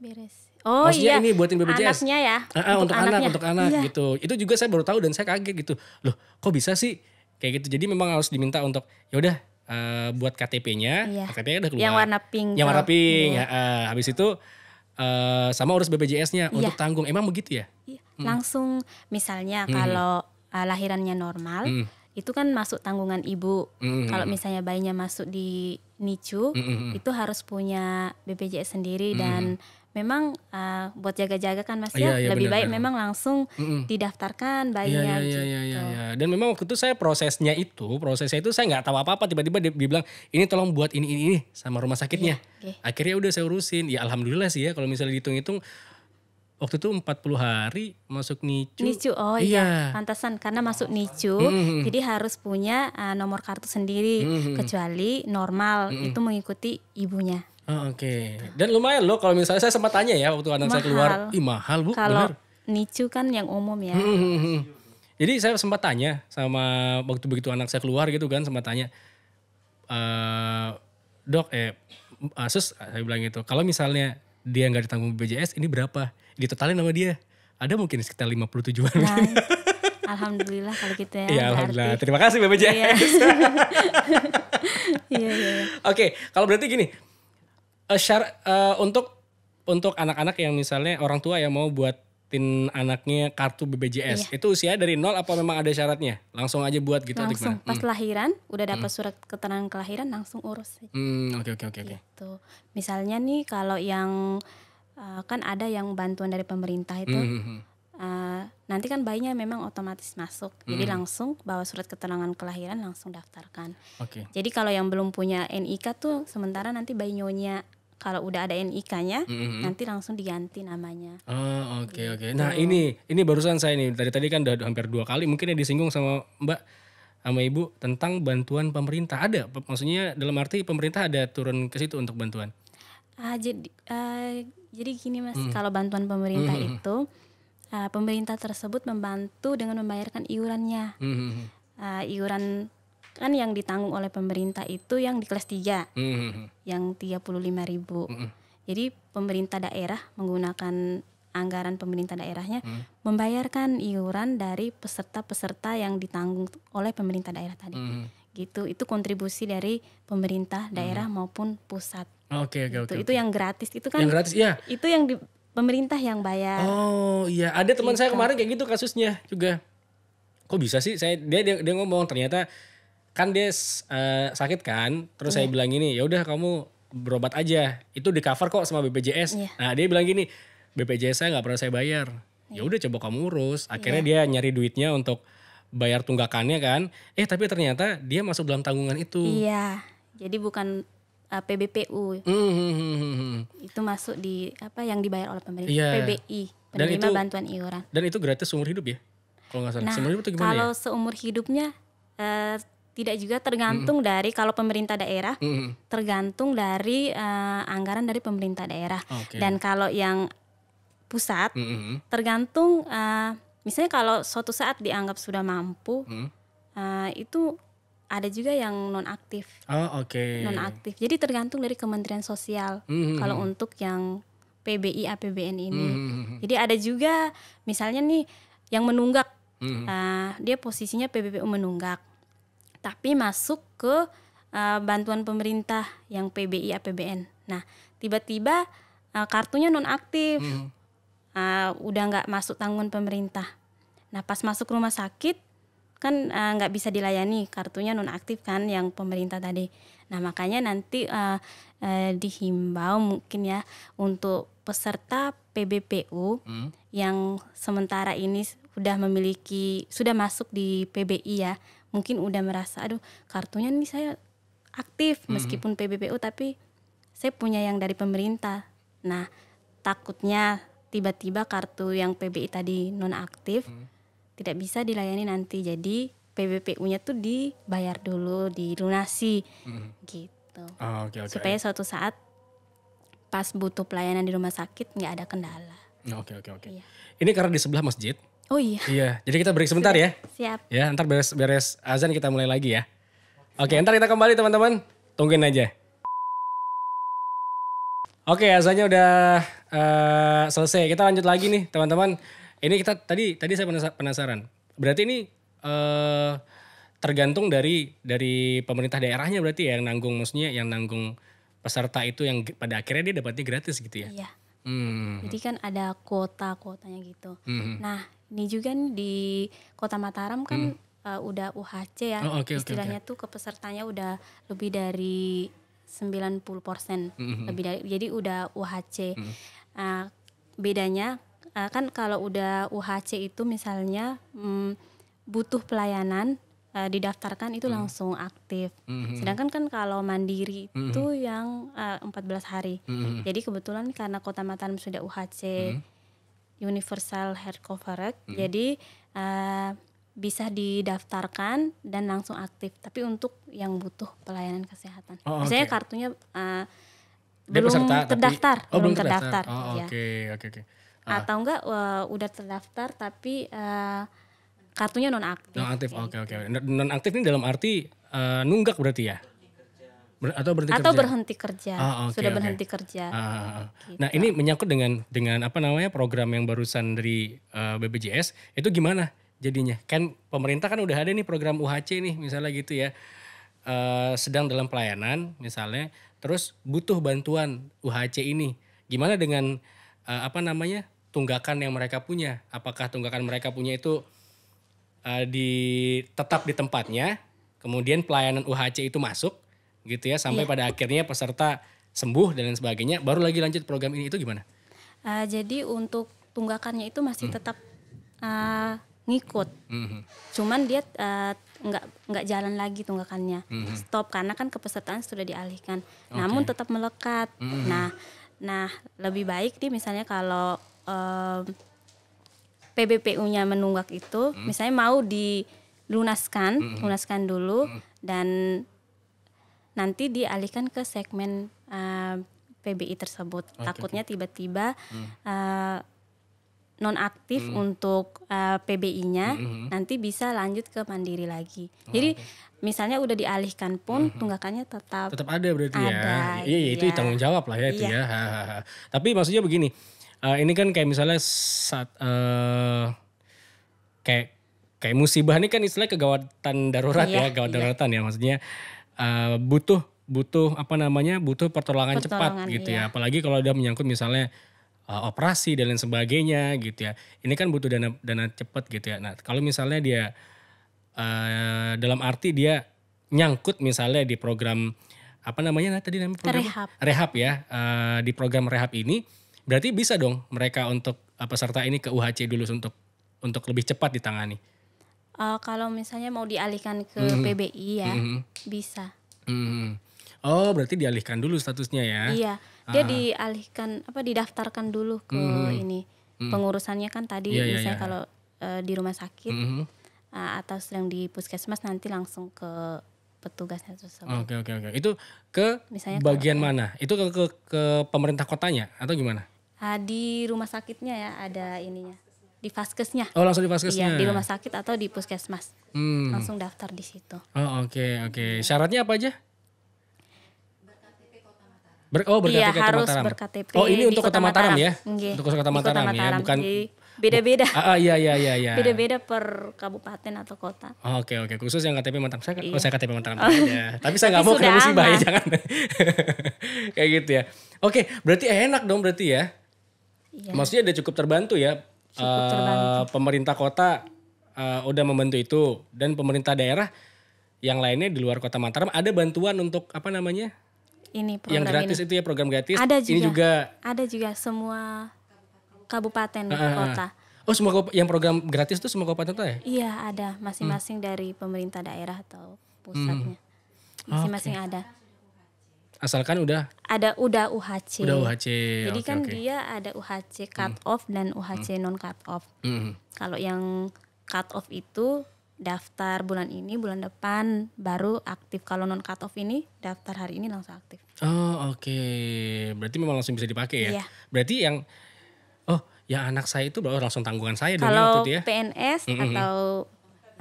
Beres. Oh Maksudnya iya. ini buatin BPJS. Anaknya ya. Uh, untuk, untuk anak, untuk anak iya. gitu. Itu juga saya baru tahu dan saya kaget gitu. Loh, kok bisa sih kayak gitu. Jadi memang harus diminta untuk yaudah uh, eh, buat KTP-nya. Iya. KTP-nya udah keluar. Yang warna pink. Yang warna pink. Iya. Ya, uh, habis itu uh, sama urus BPJS-nya iya. untuk tanggung. Emang begitu ya? Iya. Hmm. Langsung misalnya hmm, hmm. kalau hmm uh, lahirannya normal, mm. itu kan masuk tanggungan ibu. Mm. Kalau misalnya bayinya masuk di NICU, mm. itu harus punya BPJS sendiri mm. dan memang uh, buat jaga-jaga kan mas ya, ya, ya lebih bener, baik bener. memang langsung mm didaftarkan iya, bayinya Iya iya iya. gitu. Ya, ya, Dan memang waktu itu saya prosesnya itu, prosesnya itu saya nggak tahu apa-apa tiba-tiba dibilang ini tolong buat ini ini ini sama rumah sakitnya. Ya, okay. Akhirnya udah saya urusin. Ya alhamdulillah sih ya kalau misalnya dihitung-hitung waktu itu 40 hari masuk NICU. NICU, oh iya. iya. karena masuk NICU, hmm. hmm, hmm. jadi harus punya uh, nomor kartu sendiri hmm. hmm kecuali normal hmm. itu mengikuti ibunya. Oh, Oke. Okay. Dan lumayan loh kalau misalnya saya sempat tanya ya waktu anak saya keluar, ih mahal Bu. Kalau NICU kan yang umum ya. Hmm. Jadi saya sempat tanya sama waktu begitu anak saya keluar gitu kan sempat tanya Uh, dok eh Asus eh, saya bilang gitu kalau misalnya dia nggak ditanggung BJS ini berapa? ditotalin sama dia ada mungkin sekitar 57-an. Nah, [LAUGHS] alhamdulillah kalau gitu ya. Iya, alhamdulillah. Berarti. Terima kasih BPJS. Iya. [LAUGHS] iya, iya. iya. Oke, kalau berarti gini. Uh, syar, uh, untuk untuk anak-anak yang misalnya orang tua yang mau buatin anaknya kartu BPJS, iya. itu usia dari nol apa memang ada syaratnya? Langsung aja buat gitu Langsung pas hmm. lahiran, udah dapat hmm. surat keterangan kelahiran langsung urus. Hmm, oke oke oke okay, oke. Gitu. Misalnya nih kalau yang uh, kan ada yang bantuan dari pemerintah itu mm-hmm. uh, nanti kan bayinya memang otomatis masuk mm-hmm. jadi hmm. langsung bawa surat keterangan kelahiran langsung daftarkan okay. jadi kalau yang belum punya nik tuh sementara nanti bayi nyonya kalau udah ada NIK-nya mm-hmm. nanti langsung diganti namanya. Oh oke okay, gitu. oke. Okay. Nah ini ini barusan saya nih dari tadi kan udah hampir dua kali mungkin ya disinggung sama Mbak sama Ibu tentang bantuan pemerintah ada maksudnya dalam arti pemerintah ada turun ke situ untuk bantuan. Uh, jadi uh, jadi gini mas, hmm. kalau bantuan pemerintah hmm. itu uh, pemerintah tersebut membantu dengan membayarkan iurannya. hmm. Uh, iuran kan yang ditanggung oleh pemerintah itu yang di kelas 3. hmm. Yang 35.000. ribu hmm. Jadi pemerintah daerah menggunakan anggaran pemerintah daerahnya hmm. membayarkan iuran dari peserta-peserta yang ditanggung oleh pemerintah daerah tadi. Hmm. Gitu. Itu kontribusi dari pemerintah daerah hmm. maupun pusat Oke oke gitu. oke. itu, yang gratis itu kan. Yang gratis ya. Itu yang di, pemerintah yang bayar. Oh iya, ada teman gitu. saya kemarin kayak gitu kasusnya juga. Kok bisa sih? Saya dia dia, dia ngomong ternyata kan dia uh, sakit kan, terus yeah. saya iya. bilang gini, ya udah kamu berobat aja, itu di cover kok sama BPJS. Yeah. Nah dia bilang gini, BPJS saya nggak pernah saya bayar. Ya iya. udah coba kamu urus. Akhirnya yeah. dia nyari duitnya untuk bayar tunggakannya kan. Eh tapi ternyata dia masuk dalam tanggungan itu. Iya. Jadi bukan uh, PBPU. Mm -hmm. Itu masuk di apa yang dibayar oleh pemerintah yeah. PBI, penerima dan itu, bantuan iuran. Dan itu gratis seumur hidup ya? Kalau nggak salah. Nah, seumur hidup itu gimana ya? kalau ya? seumur hidupnya uh, tidak juga tergantung mm -hmm. dari kalau pemerintah daerah, mm -hmm. tergantung dari uh, anggaran dari pemerintah daerah. Okay. Dan kalau yang pusat, mm -hmm. tergantung uh, misalnya kalau suatu saat dianggap sudah mampu, mm -hmm. uh, itu ada juga yang non aktif. Oh, oke. Okay. Non aktif. Jadi tergantung dari Kementerian Sosial. Mm -hmm. Kalau hmm. untuk yang PBI APBN ini. Mm -hmm. Jadi ada juga misalnya nih yang menunggak. Mm -hmm. uh, dia posisinya PBPU menunggak. Tapi masuk ke uh, bantuan pemerintah yang PBI APBN. Nah, tiba-tiba uh, kartunya non aktif. Mm -hmm. uh, udah nggak masuk tanggungan pemerintah. Nah, pas masuk rumah sakit kan eh, nggak uh, bisa dilayani kartunya nonaktif kan yang pemerintah tadi. Nah makanya nanti uh, uh, dihimbau mungkin ya untuk peserta PBPU hmm. yang sementara ini sudah memiliki sudah masuk di PBI ya mungkin udah merasa aduh kartunya ini saya aktif hmm. meskipun PBPU tapi saya punya yang dari pemerintah. Nah takutnya tiba-tiba kartu yang PBI tadi nonaktif. Hmm tidak bisa dilayani nanti. Jadi PBPU-nya tuh dibayar dulu, dilunasi hmm. gitu. Oh, okay, okay. Supaya suatu saat pas butuh pelayanan di rumah sakit nggak ada kendala. Oke oke oke. Iya. Ini karena di sebelah masjid. Oh iya. Iya. Jadi kita break sebentar ya. Siap. Ya, ntar beres-beres azan kita mulai lagi ya. Oke, okay, ntar kita kembali teman-teman. Tungguin aja. Oke, okay, azannya udah uh, selesai. Kita lanjut lagi nih, teman-teman. Ini kita tadi tadi saya penasaran. Berarti ini eh, tergantung dari dari pemerintah daerahnya berarti ya yang nanggung maksudnya yang nanggung peserta itu yang pada akhirnya dia dapatnya gratis gitu ya. Iya. Hmm. Jadi kan ada kuota-kuotanya gitu. Hmm. Nah, ini juga nih di Kota Mataram kan hmm. uh, udah UHC ya. Oh, okay, Istilahnya okay, okay. tuh kepesertanya udah lebih dari 90% persen. -hmm. lebih dari jadi udah UHC. -hmm. uh, bedanya uh, kan kalau udah UHC itu misalnya um, butuh pelayanan uh, didaftarkan itu hmm. langsung aktif. Hmm. Sedangkan kan kalau mandiri hmm. itu yang uh, eh, 14 hari. Hmm. Jadi kebetulan karena Kota Mataram sudah UHC hmm. Universal Health Coverage, hmm. jadi uh, bisa didaftarkan dan langsung aktif. Tapi untuk yang butuh pelayanan kesehatan, oh, misalnya okay. kartunya uh, belum peserta, terdaftar, oh, belum terdaftar. Oh, iya. Oke, oke, oke ah. atau enggak uh, udah terdaftar tapi uh, kartunya non aktif. Non aktif, oke oke. Non aktif ini dalam arti uh, nunggak berarti ya? Ber atau berhenti atau kerja. berhenti kerja. Ah, okay, Sudah okay. berhenti kerja. Ah, ah, ah, ah, gitu. Nah ini menyangkut dengan dengan apa namanya program yang barusan dari uh, BPJS itu gimana jadinya? Kan pemerintah kan udah ada nih program UHC nih misalnya gitu ya. Uh, sedang dalam pelayanan misalnya terus butuh bantuan UHC ini gimana dengan apa namanya tunggakan yang mereka punya. Apakah tunggakan mereka punya itu uh, di tetap di tempatnya, kemudian pelayanan UHC itu masuk gitu ya sampai yeah. pada akhirnya peserta sembuh dan lain sebagainya, baru lagi lanjut program ini itu gimana? Uh, jadi untuk tunggakannya itu masih hmm. tetap uh, ngikut, hmm. cuman dia uh, nggak nggak jalan lagi tunggakannya, hmm. stop karena kan kepesertaan sudah dialihkan, okay. namun tetap melekat. Hmm. Nah, nah lebih baik nih misalnya kalau PBPU-nya menunggak itu hmm. misalnya mau dilunaskan hmm. lunaskan dulu hmm. dan nanti dialihkan ke segmen uh, eh, PBI tersebut okay. Oh, takutnya tiba-tiba hmm. uh, nonaktif hmm. untuk uh, eh, PBI-nya hmm, hmm, hmm. nanti bisa lanjut ke mandiri lagi. Oh, Jadi okay. misalnya udah dialihkan pun hmm, hmm. tunggakannya tetap tetap ada berarti ya. ada, ya. Iya, iya itu iya. tanggung jawab lah ya itu iya. ya. Tapi maksudnya begini, uh, ini kan kayak misalnya saat uh, kayak kayak musibah ini kan istilah kegawatan darurat iya, ya, gawat iya. daruratan ya maksudnya uh, butuh butuh apa namanya butuh pertolongan, pertolongan cepat gitu ya iya. apalagi kalau udah menyangkut misalnya uh, operasi dan lain sebagainya gitu ya ini kan butuh dana dana cepat gitu ya nah kalau misalnya dia uh, dalam arti dia nyangkut misalnya di program apa namanya tadi namanya program rehab, rehab ya uh, di program rehab ini Berarti bisa dong mereka untuk eh, peserta ini ke UHC dulu untuk untuk lebih cepat ditangani. Uh, kalau misalnya mau dialihkan ke mm -hmm. PBI ya, mm -hmm. bisa. Mm -hmm. Oh, berarti dialihkan dulu statusnya ya? Iya, dia uh. dialihkan apa didaftarkan dulu ke mm -hmm. ini mm-hmm. pengurusannya kan tadi yeah, iya, misalnya yeah, yeah. kalau uh, di rumah sakit mm -hmm. uh, atau sedang di puskesmas nanti langsung ke petugasnya tersebut. Oke okay, oke okay, oke. Okay. Itu ke misalnya bagian ke, mana? Itu ke, ke ke pemerintah kotanya atau gimana? Ah, di rumah sakitnya ya ada ininya di vaskesnya. Oh langsung di vaskesnya. Iya, di rumah sakit atau di puskesmas. Hmm. Langsung daftar di situ. Oh oke okay, oke. Okay. Syaratnya apa aja? Ber, oh berKTP iya, Kota harus Mataram. berKTP. Oh ini untuk Kota, Kota Mataram, ya? Untuk Kota Mataram, Kota ya, bukan beda-beda. Ah, ah iya iya iya iya. Beda-beda per kabupaten atau kota. Oke oh, oke okay, okay. khusus yang KTP Mataram. Saya iya. oh, saya KTP Mataram oh. aja. Iya. Tapi saya nggak mau kena musibah ya [LAUGHS] jangan. Kayak gitu ya. Oke, okay, berarti enak dong berarti ya. Iya. Maksudnya udah cukup terbantu ya. Cukup uh, terbantu. Pemerintah kota uh, udah membantu itu dan pemerintah daerah yang lainnya di luar kota Mataram ada bantuan untuk apa namanya? Ini program yang gratis ini. itu ya program gratis. Ada juga. Ini juga ada juga semua kabupaten uh, uh, kota. Oh semua yang program gratis itu semua kabupaten kota ya? Iya ada hmm. masing-masing hmm. dari pemerintah daerah atau pusatnya. Hmm. Masing-masing okay. ada. Asalkan udah ada udah UHC. Udah UHC. Jadi okay, kan okay. dia ada UHC hmm. cut off dan UHC hmm. non cut off. Hmm. Kalau yang cut off itu daftar bulan ini, bulan depan baru aktif. Kalau non cut off ini daftar hari ini langsung aktif. Oh, oke. Okay. Berarti memang langsung bisa dipakai ya. Iya. Berarti yang oh, ya anak saya itu baru oh, langsung tanggungan saya ya Kalau waktu itu ya. PNS hmm, hmm, -hmm. atau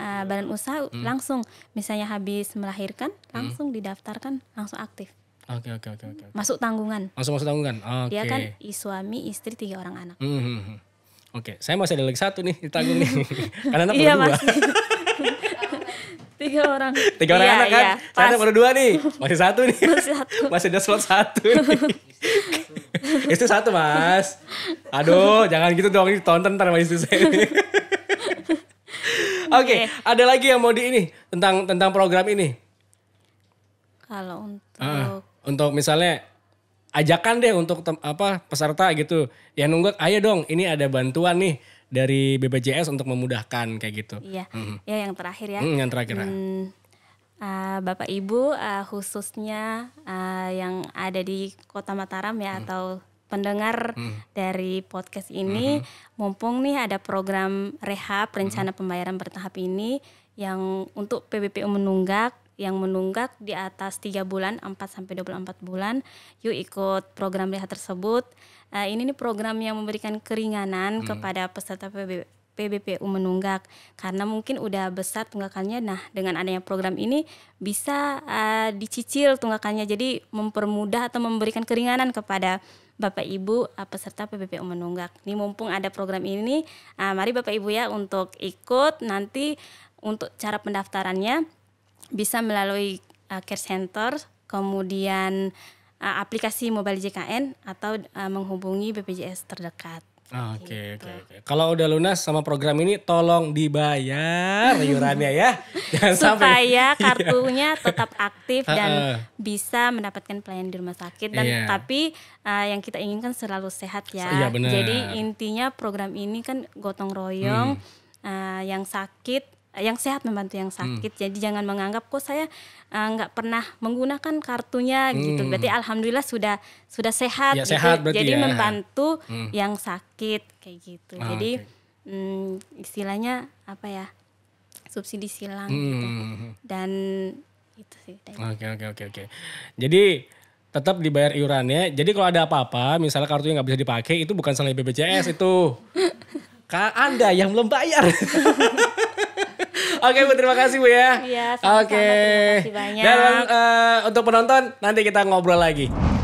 uh, badan usaha hmm. langsung misalnya habis melahirkan langsung hmm. didaftarkan langsung aktif Oke oke oke oke. Masuk tanggungan. masuk masuk tanggungan. Okay. Ah, Dia kan suami, istri, tiga orang anak. Mm -hmm. Oke, okay. saya masih ada lagi satu nih ditanggung nih. [LAUGHS] Karena anak iya, baru dua. [LAUGHS] tiga orang. Tiga orang iya, anak kan. Iya, saya anak baru dua nih. Masih satu nih. [LAUGHS] Masih satu. masih ada slot satu. itu satu mas. Aduh, jangan gitu dong. ini tonton ntar sama istri saya Oke, okay, okay. ada lagi yang mau di ini tentang tentang program ini. Kalau untuk uh untuk misalnya ajakan deh untuk tem, apa peserta gitu yang nunggak ayo dong ini ada bantuan nih dari BPJS untuk memudahkan kayak gitu. Iya. Mm. Ya yang terakhir ya. Mm, yang terakhir. Ah. Hmm, uh, Bapak Ibu uh, khususnya uh, yang ada di Kota Mataram ya mm. atau pendengar mm. dari podcast ini hmm. mumpung nih ada program rehab mm-hmm. rencana hmm. pembayaran bertahap ini yang untuk PBPU menunggak yang menunggak di atas 3 bulan 4 sampai 24 bulan yuk ikut program rehat tersebut uh, ini nih program yang memberikan keringanan hmm. kepada peserta PB, PBPU menunggak karena mungkin udah besar tunggakannya nah dengan adanya program ini bisa uh, dicicil tunggakannya jadi mempermudah atau memberikan keringanan kepada Bapak Ibu uh, peserta PBPU menunggak. Ini mumpung ada program ini, uh, mari Bapak Ibu ya untuk ikut nanti untuk cara pendaftarannya bisa melalui uh, care center, kemudian uh, aplikasi mobile JKN atau uh, menghubungi BPJS terdekat. Ah, oke gitu. oke oke. Kalau udah lunas sama program ini tolong dibayar iurannya ya. [LAUGHS] Jangan Supaya [LAUGHS] iya. kartunya tetap aktif dan uh, bisa mendapatkan pelayanan di rumah sakit dan yeah. tapi uh, yang kita inginkan selalu sehat ya. Iya, Jadi intinya program ini kan gotong royong hmm. uh, yang sakit yang sehat membantu yang hmm. sakit. Hmm. Jadi jangan menganggap kok saya eh, nggak uh, pernah menggunakan kartunya gitu. hmm. gitu. Berarti alhamdulillah sudah sudah sehat. Ya, gitu. sehat gitu. Jadi ya. membantu hmm. yang sakit kayak gitu. Oh, Jadi okay. hmm, istilahnya apa ya subsidi silang hmm. gitu. Dan itu sih. Oke oke oke oke. Jadi tetap dibayar iurannya. Jadi kalau ada apa-apa, misalnya kartunya nggak bisa dipakai, itu bukan salah BPJS itu. [LAUGHS] Anda yang belum bayar. [LAUGHS] Oke Bu, terima kasih Bu ya. Iya, sama-sama. Okay. Terima kasih banyak. Dan uh, untuk penonton, nanti kita ngobrol lagi.